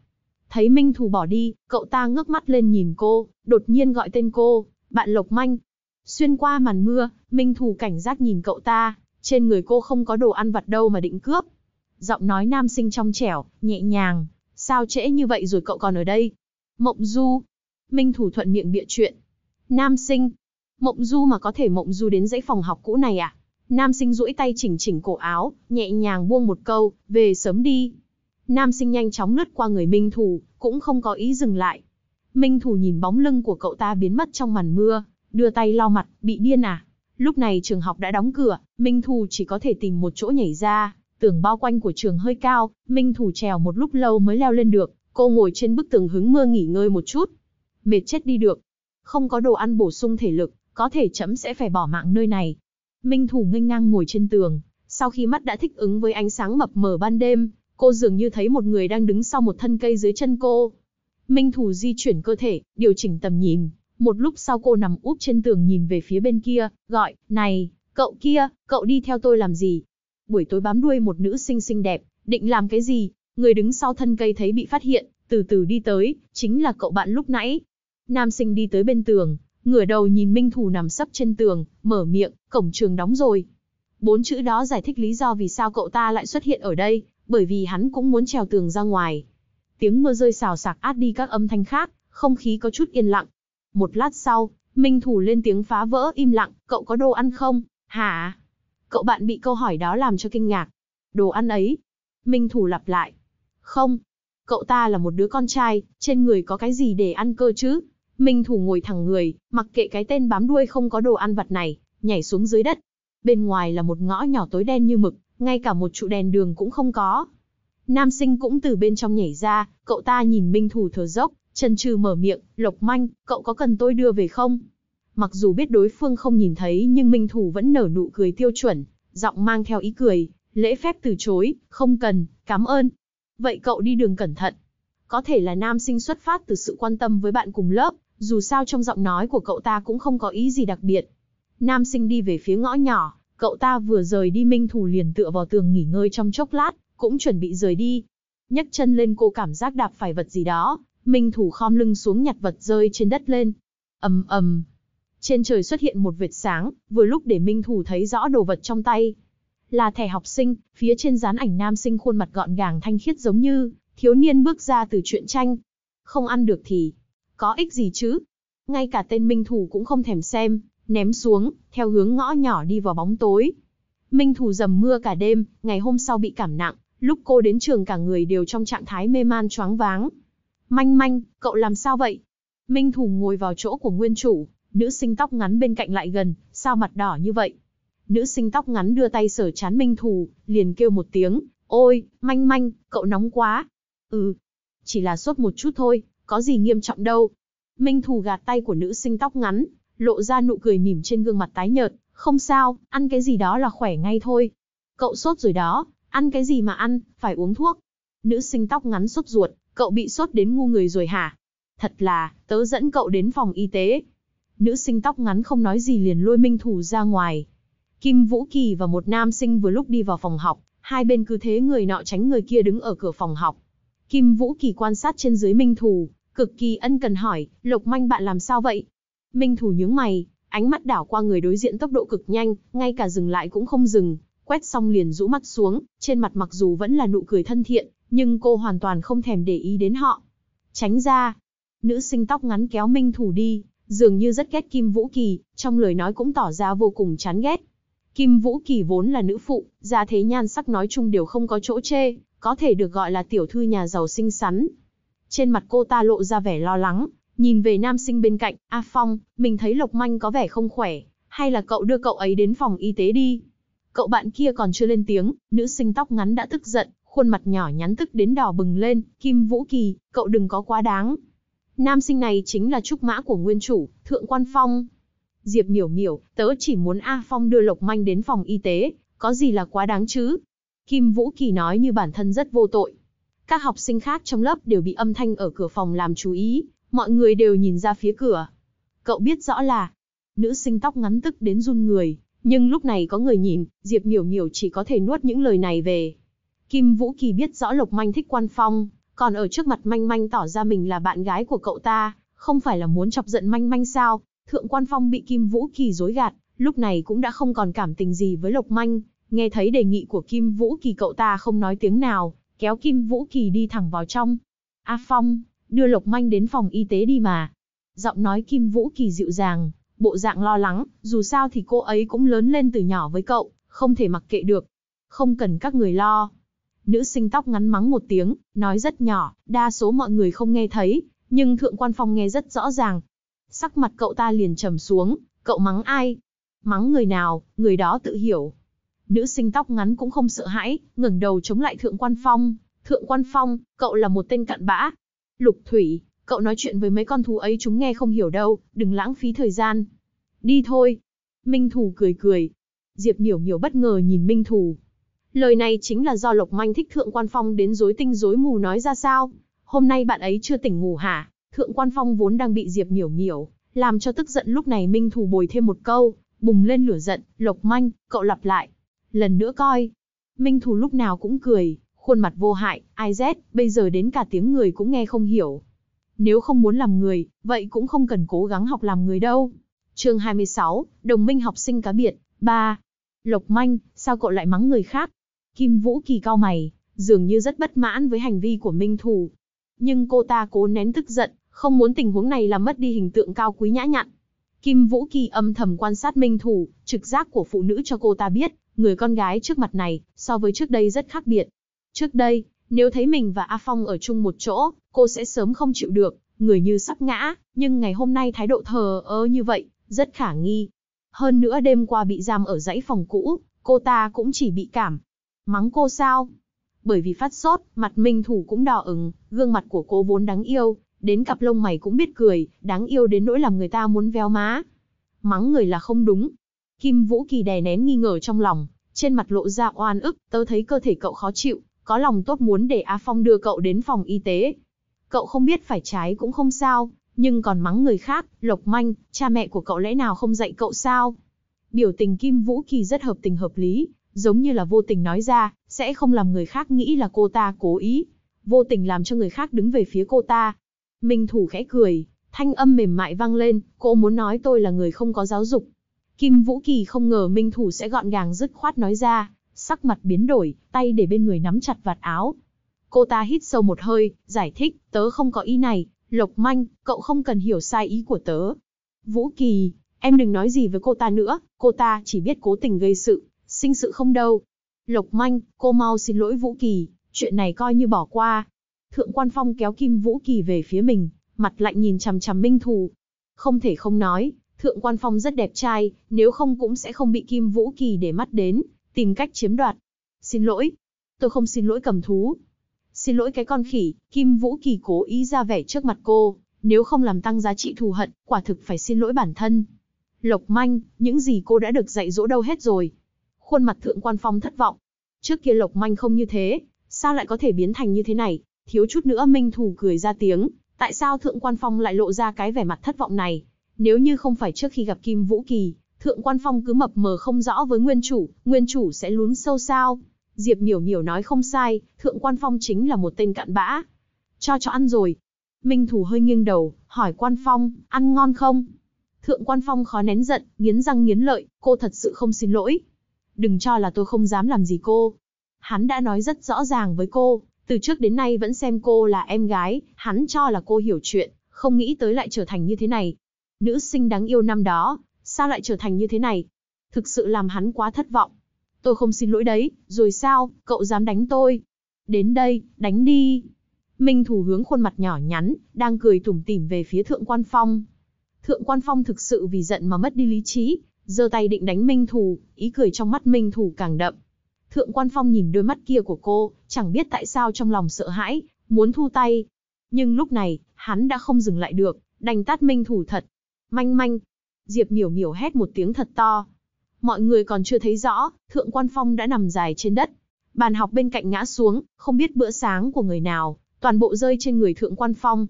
Thấy Minh Thủ bỏ đi, cậu ta ngước mắt lên nhìn cô, đột nhiên gọi tên cô, bạn Lộc Manh. Xuyên qua màn mưa, Minh Thủ cảnh giác nhìn cậu ta, trên người cô không có đồ ăn vặt đâu mà định cướp. Giọng nói nam sinh trong trẻo, nhẹ nhàng, Sao trễ như vậy rồi cậu còn ở đây? Mộng Du. Minh Thủ thuận miệng bịa chuyện. Nam sinh. Mộng Du mà có thể Mộng Du đến dãy phòng học cũ này à? Nam sinh duỗi tay chỉnh chỉnh cổ áo, nhẹ nhàng buông một câu, về sớm đi. Nam sinh nhanh chóng lướt qua người Minh Thủ, cũng không có ý dừng lại. Minh Thủ nhìn bóng lưng của cậu ta biến mất trong màn mưa, đưa tay lau mặt, bị điên à? Lúc này trường học đã đóng cửa, Minh Thù chỉ có thể tìm một chỗ nhảy ra tường bao quanh của trường hơi cao, Minh Thủ trèo một lúc lâu mới leo lên được, cô ngồi trên bức tường hứng mưa nghỉ ngơi một chút. Mệt chết đi được, không có đồ ăn bổ sung thể lực, có thể chấm sẽ phải bỏ mạng nơi này. Minh Thủ nghênh ngang ngồi trên tường, sau khi mắt đã thích ứng với ánh sáng mập mờ ban đêm, cô dường như thấy một người đang đứng sau một thân cây dưới chân cô. Minh Thủ di chuyển cơ thể, điều chỉnh tầm nhìn, một lúc sau cô nằm úp trên tường nhìn về phía bên kia, gọi, này, cậu kia, cậu đi theo tôi làm gì? buổi tối bám đuôi một nữ sinh xinh đẹp, định làm cái gì? Người đứng sau thân cây thấy bị phát hiện, từ từ đi tới, chính là cậu bạn lúc nãy. Nam sinh đi tới bên tường, ngửa đầu nhìn Minh Thù nằm sấp trên tường, mở miệng, cổng trường đóng rồi. Bốn chữ đó giải thích lý do vì sao cậu ta lại xuất hiện ở đây, bởi vì hắn cũng muốn trèo tường ra ngoài. Tiếng mưa rơi xào xạc át đi các âm thanh khác, không khí có chút yên lặng. Một lát sau, Minh Thủ lên tiếng phá vỡ im lặng, cậu có đồ ăn không? Hả? Cậu bạn bị câu hỏi đó làm cho kinh ngạc. Đồ ăn ấy. Minh Thủ lặp lại. Không. Cậu ta là một đứa con trai, trên người có cái gì để ăn cơ chứ? Minh Thủ ngồi thẳng người, mặc kệ cái tên bám đuôi không có đồ ăn vặt này, nhảy xuống dưới đất. Bên ngoài là một ngõ nhỏ tối đen như mực, ngay cả một trụ đèn đường cũng không có. Nam sinh cũng từ bên trong nhảy ra, cậu ta nhìn Minh Thủ thở dốc, chân trừ mở miệng, lộc manh, cậu có cần tôi đưa về không? Mặc dù biết đối phương không nhìn thấy nhưng Minh Thủ vẫn nở nụ cười tiêu chuẩn, giọng mang theo ý cười, lễ phép từ chối, không cần, cảm ơn. Vậy cậu đi đường cẩn thận. Có thể là nam sinh xuất phát từ sự quan tâm với bạn cùng lớp, dù sao trong giọng nói của cậu ta cũng không có ý gì đặc biệt. Nam sinh đi về phía ngõ nhỏ, cậu ta vừa rời đi Minh Thủ liền tựa vào tường nghỉ ngơi trong chốc lát, cũng chuẩn bị rời đi. Nhấc chân lên cô cảm giác đạp phải vật gì đó, Minh Thủ khom lưng xuống nhặt vật rơi trên đất lên. ầm ầm, trên trời xuất hiện một vệt sáng, vừa lúc để Minh Thủ thấy rõ đồ vật trong tay. Là thẻ học sinh, phía trên dán ảnh nam sinh khuôn mặt gọn gàng thanh khiết giống như thiếu niên bước ra từ truyện tranh. Không ăn được thì có ích gì chứ? Ngay cả tên Minh Thủ cũng không thèm xem, ném xuống, theo hướng ngõ nhỏ đi vào bóng tối. Minh Thủ dầm mưa cả đêm, ngày hôm sau bị cảm nặng, lúc cô đến trường cả người đều trong trạng thái mê man choáng váng. Manh manh, cậu làm sao vậy? Minh Thủ ngồi vào chỗ của nguyên chủ, nữ sinh tóc ngắn bên cạnh lại gần, sao mặt đỏ như vậy? Nữ sinh tóc ngắn đưa tay sở chán Minh Thù, liền kêu một tiếng, ôi, manh manh, cậu nóng quá. Ừ, chỉ là sốt một chút thôi, có gì nghiêm trọng đâu. Minh Thù gạt tay của nữ sinh tóc ngắn, lộ ra nụ cười mỉm trên gương mặt tái nhợt, không sao, ăn cái gì đó là khỏe ngay thôi. Cậu sốt rồi đó, ăn cái gì mà ăn, phải uống thuốc. Nữ sinh tóc ngắn sốt ruột, cậu bị sốt đến ngu người rồi hả? Thật là, tớ dẫn cậu đến phòng y tế, nữ sinh tóc ngắn không nói gì liền lôi Minh Thủ ra ngoài. Kim Vũ Kỳ và một nam sinh vừa lúc đi vào phòng học, hai bên cứ thế người nọ tránh người kia đứng ở cửa phòng học. Kim Vũ Kỳ quan sát trên dưới Minh Thủ, cực kỳ ân cần hỏi, Lộc Manh bạn làm sao vậy? Minh Thủ nhướng mày, ánh mắt đảo qua người đối diện tốc độ cực nhanh, ngay cả dừng lại cũng không dừng, quét xong liền rũ mắt xuống, trên mặt mặc dù vẫn là nụ cười thân thiện, nhưng cô hoàn toàn không thèm để ý đến họ. Tránh ra, nữ sinh tóc ngắn kéo Minh Thủ đi, dường như rất ghét Kim Vũ Kỳ, trong lời nói cũng tỏ ra vô cùng chán ghét. Kim Vũ Kỳ vốn là nữ phụ, gia thế nhan sắc nói chung đều không có chỗ chê, có thể được gọi là tiểu thư nhà giàu xinh xắn. Trên mặt cô ta lộ ra vẻ lo lắng, nhìn về nam sinh bên cạnh, A Phong, mình thấy Lộc Manh có vẻ không khỏe, hay là cậu đưa cậu ấy đến phòng y tế đi. Cậu bạn kia còn chưa lên tiếng, nữ sinh tóc ngắn đã tức giận, khuôn mặt nhỏ nhắn tức đến đỏ bừng lên, Kim Vũ Kỳ, cậu đừng có quá đáng. Nam sinh này chính là trúc mã của nguyên chủ, Thượng Quan Phong. Diệp miểu miểu, tớ chỉ muốn A Phong đưa Lộc Manh đến phòng y tế, có gì là quá đáng chứ? Kim Vũ Kỳ nói như bản thân rất vô tội. Các học sinh khác trong lớp đều bị âm thanh ở cửa phòng làm chú ý, mọi người đều nhìn ra phía cửa. Cậu biết rõ là, nữ sinh tóc ngắn tức đến run người, nhưng lúc này có người nhìn, Diệp miểu miểu chỉ có thể nuốt những lời này về. Kim Vũ Kỳ biết rõ Lộc Manh thích quan phong, còn ở trước mặt manh manh tỏ ra mình là bạn gái của cậu ta, không phải là muốn chọc giận manh manh sao, thượng quan phong bị Kim Vũ Kỳ dối gạt, lúc này cũng đã không còn cảm tình gì với Lộc Manh, nghe thấy đề nghị của Kim Vũ Kỳ cậu ta không nói tiếng nào, kéo Kim Vũ Kỳ đi thẳng vào trong. A Phong, đưa Lộc Manh đến phòng y tế đi mà. Giọng nói Kim Vũ Kỳ dịu dàng, bộ dạng lo lắng, dù sao thì cô ấy cũng lớn lên từ nhỏ với cậu, không thể mặc kệ được. Không cần các người lo, Nữ sinh tóc ngắn mắng một tiếng, nói rất nhỏ, đa số mọi người không nghe thấy, nhưng thượng quan phong nghe rất rõ ràng. Sắc mặt cậu ta liền trầm xuống, cậu mắng ai? Mắng người nào, người đó tự hiểu. Nữ sinh tóc ngắn cũng không sợ hãi, ngẩng đầu chống lại thượng quan phong. Thượng quan phong, cậu là một tên cặn bã. Lục thủy, cậu nói chuyện với mấy con thú ấy chúng nghe không hiểu đâu, đừng lãng phí thời gian. Đi thôi. Minh Thù cười cười. Diệp Miểu Miểu bất ngờ nhìn Minh Thù, Lời này chính là do Lộc Manh thích Thượng Quan Phong đến dối tinh dối mù nói ra sao. Hôm nay bạn ấy chưa tỉnh ngủ hả? Thượng Quan Phong vốn đang bị Diệp nhiều nhiều, làm cho tức giận lúc này Minh Thù bồi thêm một câu, bùng lên lửa giận, Lộc Manh, cậu lặp lại. Lần nữa coi. Minh Thù lúc nào cũng cười, khuôn mặt vô hại, ai rét, bây giờ đến cả tiếng người cũng nghe không hiểu. Nếu không muốn làm người, vậy cũng không cần cố gắng học làm người đâu. chương 26, Đồng minh học sinh cá biệt, 3. Lộc Manh, sao cậu lại mắng người khác, Kim Vũ Kỳ cao mày, dường như rất bất mãn với hành vi của Minh Thủ. Nhưng cô ta cố nén tức giận, không muốn tình huống này làm mất đi hình tượng cao quý nhã nhặn. Kim Vũ Kỳ âm thầm quan sát Minh Thủ, trực giác của phụ nữ cho cô ta biết, người con gái trước mặt này, so với trước đây rất khác biệt. Trước đây, nếu thấy mình và A Phong ở chung một chỗ, cô sẽ sớm không chịu được, người như sắp ngã, nhưng ngày hôm nay thái độ thờ ơ như vậy, rất khả nghi. Hơn nữa đêm qua bị giam ở dãy phòng cũ, cô ta cũng chỉ bị cảm, Mắng cô sao? Bởi vì phát sốt, mặt Minh Thủ cũng đỏ ửng, gương mặt của cô vốn đáng yêu, đến cặp lông mày cũng biết cười, đáng yêu đến nỗi làm người ta muốn véo má. Mắng người là không đúng. Kim Vũ Kỳ đè nén nghi ngờ trong lòng, trên mặt lộ ra oan ức, tớ thấy cơ thể cậu khó chịu, có lòng tốt muốn để A Phong đưa cậu đến phòng y tế. Cậu không biết phải trái cũng không sao, nhưng còn mắng người khác, lộc manh, cha mẹ của cậu lẽ nào không dạy cậu sao? Biểu tình Kim Vũ Kỳ rất hợp tình hợp lý, giống như là vô tình nói ra, sẽ không làm người khác nghĩ là cô ta cố ý, vô tình làm cho người khác đứng về phía cô ta. Minh Thủ khẽ cười, thanh âm mềm mại vang lên, cô muốn nói tôi là người không có giáo dục. Kim Vũ Kỳ không ngờ Minh Thủ sẽ gọn gàng dứt khoát nói ra, sắc mặt biến đổi, tay để bên người nắm chặt vạt áo. Cô ta hít sâu một hơi, giải thích, tớ không có ý này, Lộc Manh, cậu không cần hiểu sai ý của tớ. Vũ Kỳ, em đừng nói gì với cô ta nữa, cô ta chỉ biết cố tình gây sự, sinh sự không đâu. Lộc Manh, cô mau xin lỗi Vũ Kỳ, chuyện này coi như bỏ qua. Thượng quan phong kéo Kim Vũ Kỳ về phía mình, mặt lạnh nhìn chằm chằm Minh Thù. Không thể không nói, Thượng quan phong rất đẹp trai, nếu không cũng sẽ không bị Kim Vũ Kỳ để mắt đến, tìm cách chiếm đoạt. Xin lỗi, tôi không xin lỗi cầm thú. Xin lỗi cái con khỉ, Kim Vũ Kỳ cố ý ra vẻ trước mặt cô, nếu không làm tăng giá trị thù hận, quả thực phải xin lỗi bản thân. Lộc Manh, những gì cô đã được dạy dỗ đâu hết rồi, khuôn mặt thượng quan phong thất vọng. Trước kia Lộc Manh không như thế, sao lại có thể biến thành như thế này, thiếu chút nữa Minh Thù cười ra tiếng, tại sao thượng quan phong lại lộ ra cái vẻ mặt thất vọng này, nếu như không phải trước khi gặp Kim Vũ Kỳ, thượng quan phong cứ mập mờ không rõ với nguyên chủ, nguyên chủ sẽ lún sâu sao. Diệp Miểu Miểu nói không sai, thượng quan phong chính là một tên cặn bã. Cho cho ăn rồi. Minh Thù hơi nghiêng đầu, hỏi quan phong, ăn ngon không? Thượng quan phong khó nén giận, nghiến răng nghiến lợi, cô thật sự không xin lỗi, đừng cho là tôi không dám làm gì cô. Hắn đã nói rất rõ ràng với cô, từ trước đến nay vẫn xem cô là em gái, hắn cho là cô hiểu chuyện, không nghĩ tới lại trở thành như thế này. Nữ sinh đáng yêu năm đó, sao lại trở thành như thế này? Thực sự làm hắn quá thất vọng. Tôi không xin lỗi đấy, rồi sao, cậu dám đánh tôi? Đến đây, đánh đi. Minh thủ hướng khuôn mặt nhỏ nhắn, đang cười tủm tỉm về phía thượng quan phong. Thượng quan phong thực sự vì giận mà mất đi lý trí, giơ tay định đánh Minh Thù, ý cười trong mắt Minh Thù càng đậm. Thượng quan phong nhìn đôi mắt kia của cô, chẳng biết tại sao trong lòng sợ hãi, muốn thu tay. Nhưng lúc này, hắn đã không dừng lại được, đành tát Minh Thù thật. Manh manh. Diệp miểu miểu hét một tiếng thật to. Mọi người còn chưa thấy rõ, thượng quan phong đã nằm dài trên đất. Bàn học bên cạnh ngã xuống, không biết bữa sáng của người nào, toàn bộ rơi trên người thượng quan phong.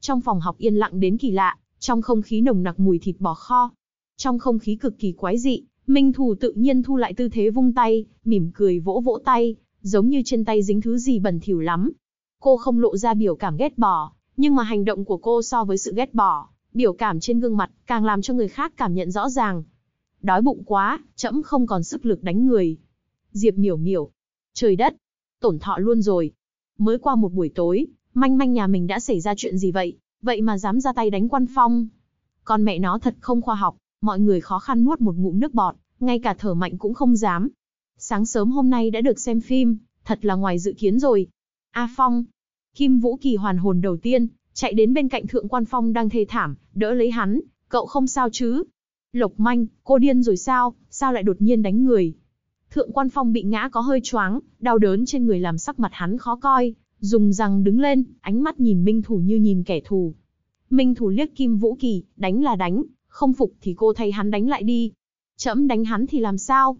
Trong phòng học yên lặng đến kỳ lạ, trong không khí nồng nặc mùi thịt bò kho, trong không khí cực kỳ quái dị, Minh Thù tự nhiên thu lại tư thế vung tay, mỉm cười vỗ vỗ tay, giống như trên tay dính thứ gì bẩn thỉu lắm. Cô không lộ ra biểu cảm ghét bỏ, nhưng mà hành động của cô so với sự ghét bỏ, biểu cảm trên gương mặt càng làm cho người khác cảm nhận rõ ràng. Đói bụng quá, trẫm không còn sức lực đánh người. Diệp miểu miểu. Trời đất, tổn thọ luôn rồi. Mới qua một buổi tối, manh manh nhà mình đã xảy ra chuyện gì vậy, vậy mà dám ra tay đánh quan phong. Con mẹ nó thật không khoa học mọi người khó khăn nuốt một ngụm nước bọt, ngay cả thở mạnh cũng không dám. Sáng sớm hôm nay đã được xem phim, thật là ngoài dự kiến rồi. A Phong, Kim Vũ Kỳ hoàn hồn đầu tiên, chạy đến bên cạnh Thượng Quan Phong đang thê thảm, đỡ lấy hắn, cậu không sao chứ? Lộc Manh, cô điên rồi sao, sao lại đột nhiên đánh người? Thượng Quan Phong bị ngã có hơi choáng, đau đớn trên người làm sắc mặt hắn khó coi, dùng răng đứng lên, ánh mắt nhìn Minh Thủ như nhìn kẻ thù. Minh Thủ liếc Kim Vũ Kỳ, đánh là đánh, không phục thì cô thay hắn đánh lại đi. Chấm đánh hắn thì làm sao?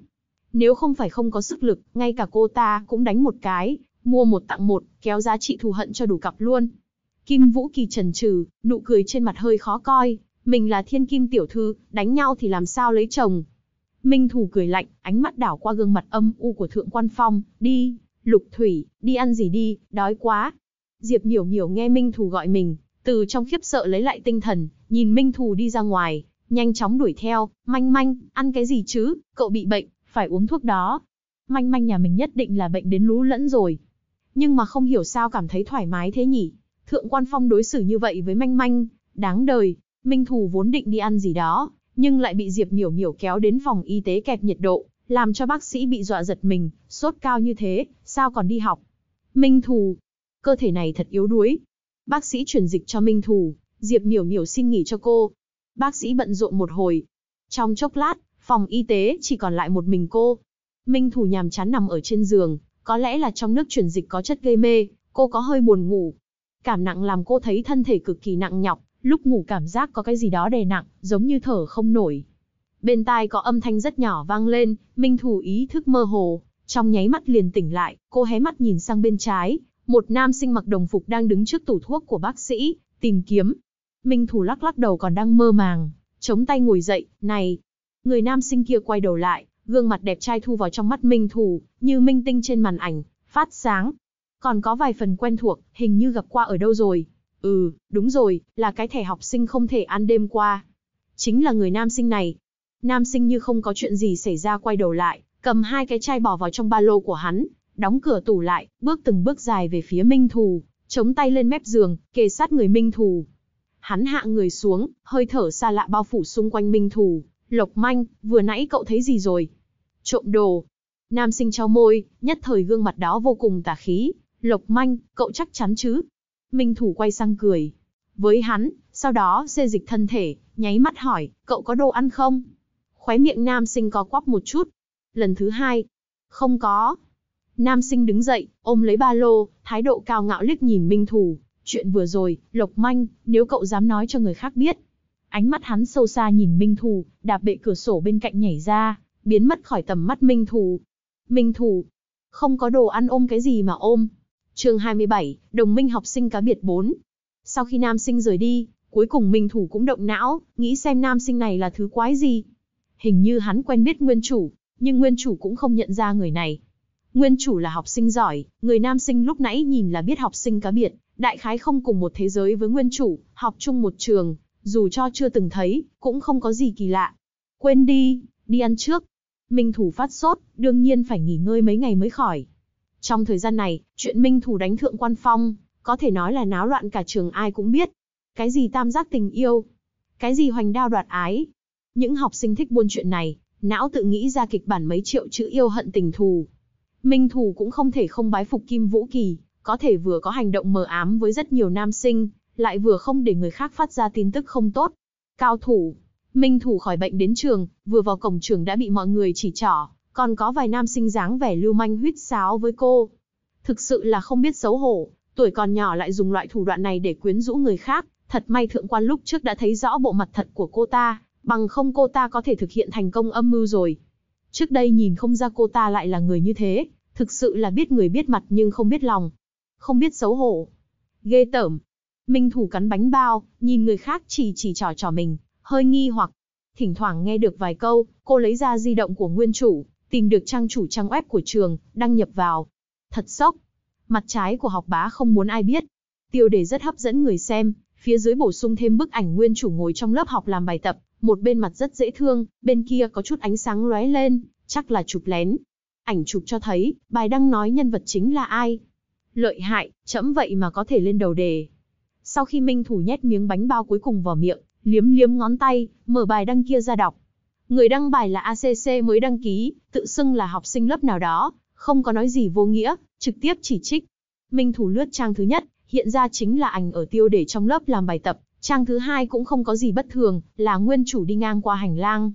Nếu không phải không có sức lực, ngay cả cô ta cũng đánh một cái, mua một tặng một, kéo giá trị thù hận cho đủ cặp luôn. Kim Vũ Kỳ trần trừ, nụ cười trên mặt hơi khó coi, mình là thiên kim tiểu thư, đánh nhau thì làm sao lấy chồng. Minh Thủ cười lạnh, ánh mắt đảo qua gương mặt âm u của Thượng Quan Phong, đi, Lục Thủy, đi ăn gì đi, đói quá. Diệp Miểu Miểu nghe Minh Thủ gọi mình, từ trong khiếp sợ lấy lại tinh thần, nhìn Minh Thù đi ra ngoài, nhanh chóng đuổi theo, manh manh, ăn cái gì chứ, cậu bị bệnh, phải uống thuốc đó. Manh manh nhà mình nhất định là bệnh đến lú lẫn rồi. Nhưng mà không hiểu sao cảm thấy thoải mái thế nhỉ. Thượng quan phong đối xử như vậy với manh manh, đáng đời, Minh Thù vốn định đi ăn gì đó, nhưng lại bị Diệp Miểu Miểu kéo đến phòng y tế kẹp nhiệt độ, làm cho bác sĩ bị dọa giật mình, sốt cao như thế, sao còn đi học. Minh Thù, cơ thể này thật yếu đuối, Bác sĩ chuyển dịch cho Minh Thù, Diệp Miểu Miểu xin nghỉ cho cô. Bác sĩ bận rộn một hồi. Trong chốc lát, phòng y tế chỉ còn lại một mình cô. Minh Thù nhàm chán nằm ở trên giường, có lẽ là trong nước chuyển dịch có chất gây mê, cô có hơi buồn ngủ. Cảm nặng làm cô thấy thân thể cực kỳ nặng nhọc, lúc ngủ cảm giác có cái gì đó đè nặng, giống như thở không nổi. Bên tai có âm thanh rất nhỏ vang lên, Minh Thù ý thức mơ hồ, trong nháy mắt liền tỉnh lại, cô hé mắt nhìn sang bên trái, một nam sinh mặc đồng phục đang đứng trước tủ thuốc của bác sĩ, tìm kiếm. Minh Thủ lắc lắc đầu còn đang mơ màng, chống tay ngồi dậy, này. Người nam sinh kia quay đầu lại, gương mặt đẹp trai thu vào trong mắt Minh Thủ, như minh tinh trên màn ảnh, phát sáng. Còn có vài phần quen thuộc, hình như gặp qua ở đâu rồi. Ừ, đúng rồi, là cái thẻ học sinh không thể ăn đêm qua. Chính là người nam sinh này. Nam sinh như không có chuyện gì xảy ra quay đầu lại, cầm hai cái chai bỏ vào trong ba lô của hắn, đóng cửa tủ lại, bước từng bước dài về phía Minh Thù, chống tay lên mép giường, kề sát người Minh Thù. Hắn hạ người xuống, hơi thở xa lạ bao phủ xung quanh Minh Thù, Lộc Manh, vừa nãy cậu thấy gì rồi? Trộm đồ. Nam sinh trao môi, nhất thời gương mặt đó vô cùng tà khí. Lộc Manh, cậu chắc chắn chứ? Minh Thù quay sang cười. Với hắn, sau đó xê dịch thân thể, nháy mắt hỏi, cậu có đồ ăn không? Khóe miệng nam sinh có quắp một chút. Lần thứ hai, không có, Nam sinh đứng dậy, ôm lấy ba lô, thái độ cao ngạo liếc nhìn Minh Thù. Chuyện vừa rồi, Lộc Manh, nếu cậu dám nói cho người khác biết. Ánh mắt hắn sâu xa nhìn Minh Thù, đạp bệ cửa sổ bên cạnh nhảy ra, biến mất khỏi tầm mắt Minh Thù. Minh Thù, không có đồ ăn ôm cái gì mà ôm. chương 27, đồng minh học sinh cá biệt 4. Sau khi nam sinh rời đi, cuối cùng Minh Thù cũng động não, nghĩ xem nam sinh này là thứ quái gì. Hình như hắn quen biết nguyên chủ, nhưng nguyên chủ cũng không nhận ra người này, Nguyên chủ là học sinh giỏi, người nam sinh lúc nãy nhìn là biết học sinh cá biệt, đại khái không cùng một thế giới với nguyên chủ, học chung một trường, dù cho chưa từng thấy, cũng không có gì kỳ lạ. Quên đi, đi ăn trước. Minh Thủ phát sốt, đương nhiên phải nghỉ ngơi mấy ngày mới khỏi. Trong thời gian này, chuyện Minh Thủ đánh thượng quan phong, có thể nói là náo loạn cả trường ai cũng biết. Cái gì tam giác tình yêu? Cái gì hoành đao đoạt ái? Những học sinh thích buôn chuyện này, não tự nghĩ ra kịch bản mấy triệu chữ yêu hận tình thù, Minh Thù cũng không thể không bái phục Kim Vũ Kỳ, có thể vừa có hành động mờ ám với rất nhiều nam sinh, lại vừa không để người khác phát ra tin tức không tốt. Cao thủ, Minh Thù khỏi bệnh đến trường, vừa vào cổng trường đã bị mọi người chỉ trỏ, còn có vài nam sinh dáng vẻ lưu manh huyết sáo với cô. Thực sự là không biết xấu hổ, tuổi còn nhỏ lại dùng loại thủ đoạn này để quyến rũ người khác, thật may thượng quan lúc trước đã thấy rõ bộ mặt thật của cô ta, bằng không cô ta có thể thực hiện thành công âm mưu rồi. Trước đây nhìn không ra cô ta lại là người như thế, thực sự là biết người biết mặt nhưng không biết lòng. Không biết xấu hổ. Ghê tởm. Minh thủ cắn bánh bao, nhìn người khác chỉ chỉ trò trò mình, hơi nghi hoặc. Thỉnh thoảng nghe được vài câu, cô lấy ra di động của nguyên chủ, tìm được trang chủ trang web của trường, đăng nhập vào. Thật sốc. Mặt trái của học bá không muốn ai biết. Tiêu đề rất hấp dẫn người xem, phía dưới bổ sung thêm bức ảnh nguyên chủ ngồi trong lớp học làm bài tập, một bên mặt rất dễ thương, bên kia có chút ánh sáng lóe lên, chắc là chụp lén. Ảnh chụp cho thấy, bài đăng nói nhân vật chính là ai. Lợi hại, chẫm vậy mà có thể lên đầu đề. Sau khi Minh Thủ nhét miếng bánh bao cuối cùng vào miệng, liếm liếm ngón tay, mở bài đăng kia ra đọc. Người đăng bài là ACC mới đăng ký, tự xưng là học sinh lớp nào đó, không có nói gì vô nghĩa, trực tiếp chỉ trích. Minh Thủ lướt trang thứ nhất, hiện ra chính là ảnh ở tiêu đề trong lớp làm bài tập, Trang thứ hai cũng không có gì bất thường, là nguyên chủ đi ngang qua hành lang.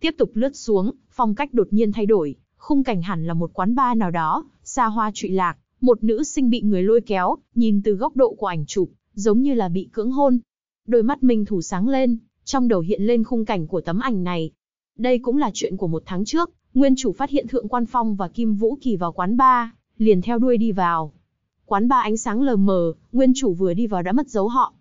Tiếp tục lướt xuống, phong cách đột nhiên thay đổi, khung cảnh hẳn là một quán bar nào đó, xa hoa trụy lạc, một nữ sinh bị người lôi kéo, nhìn từ góc độ của ảnh chụp, giống như là bị cưỡng hôn. Đôi mắt Minh Thủ sáng lên, trong đầu hiện lên khung cảnh của tấm ảnh này. Đây cũng là chuyện của một tháng trước, nguyên chủ phát hiện Thượng Quan Phong và Kim Vũ Kỳ vào quán bar, liền theo đuôi đi vào. Quán bar ánh sáng lờ mờ, nguyên chủ vừa đi vào đã mất dấu họ.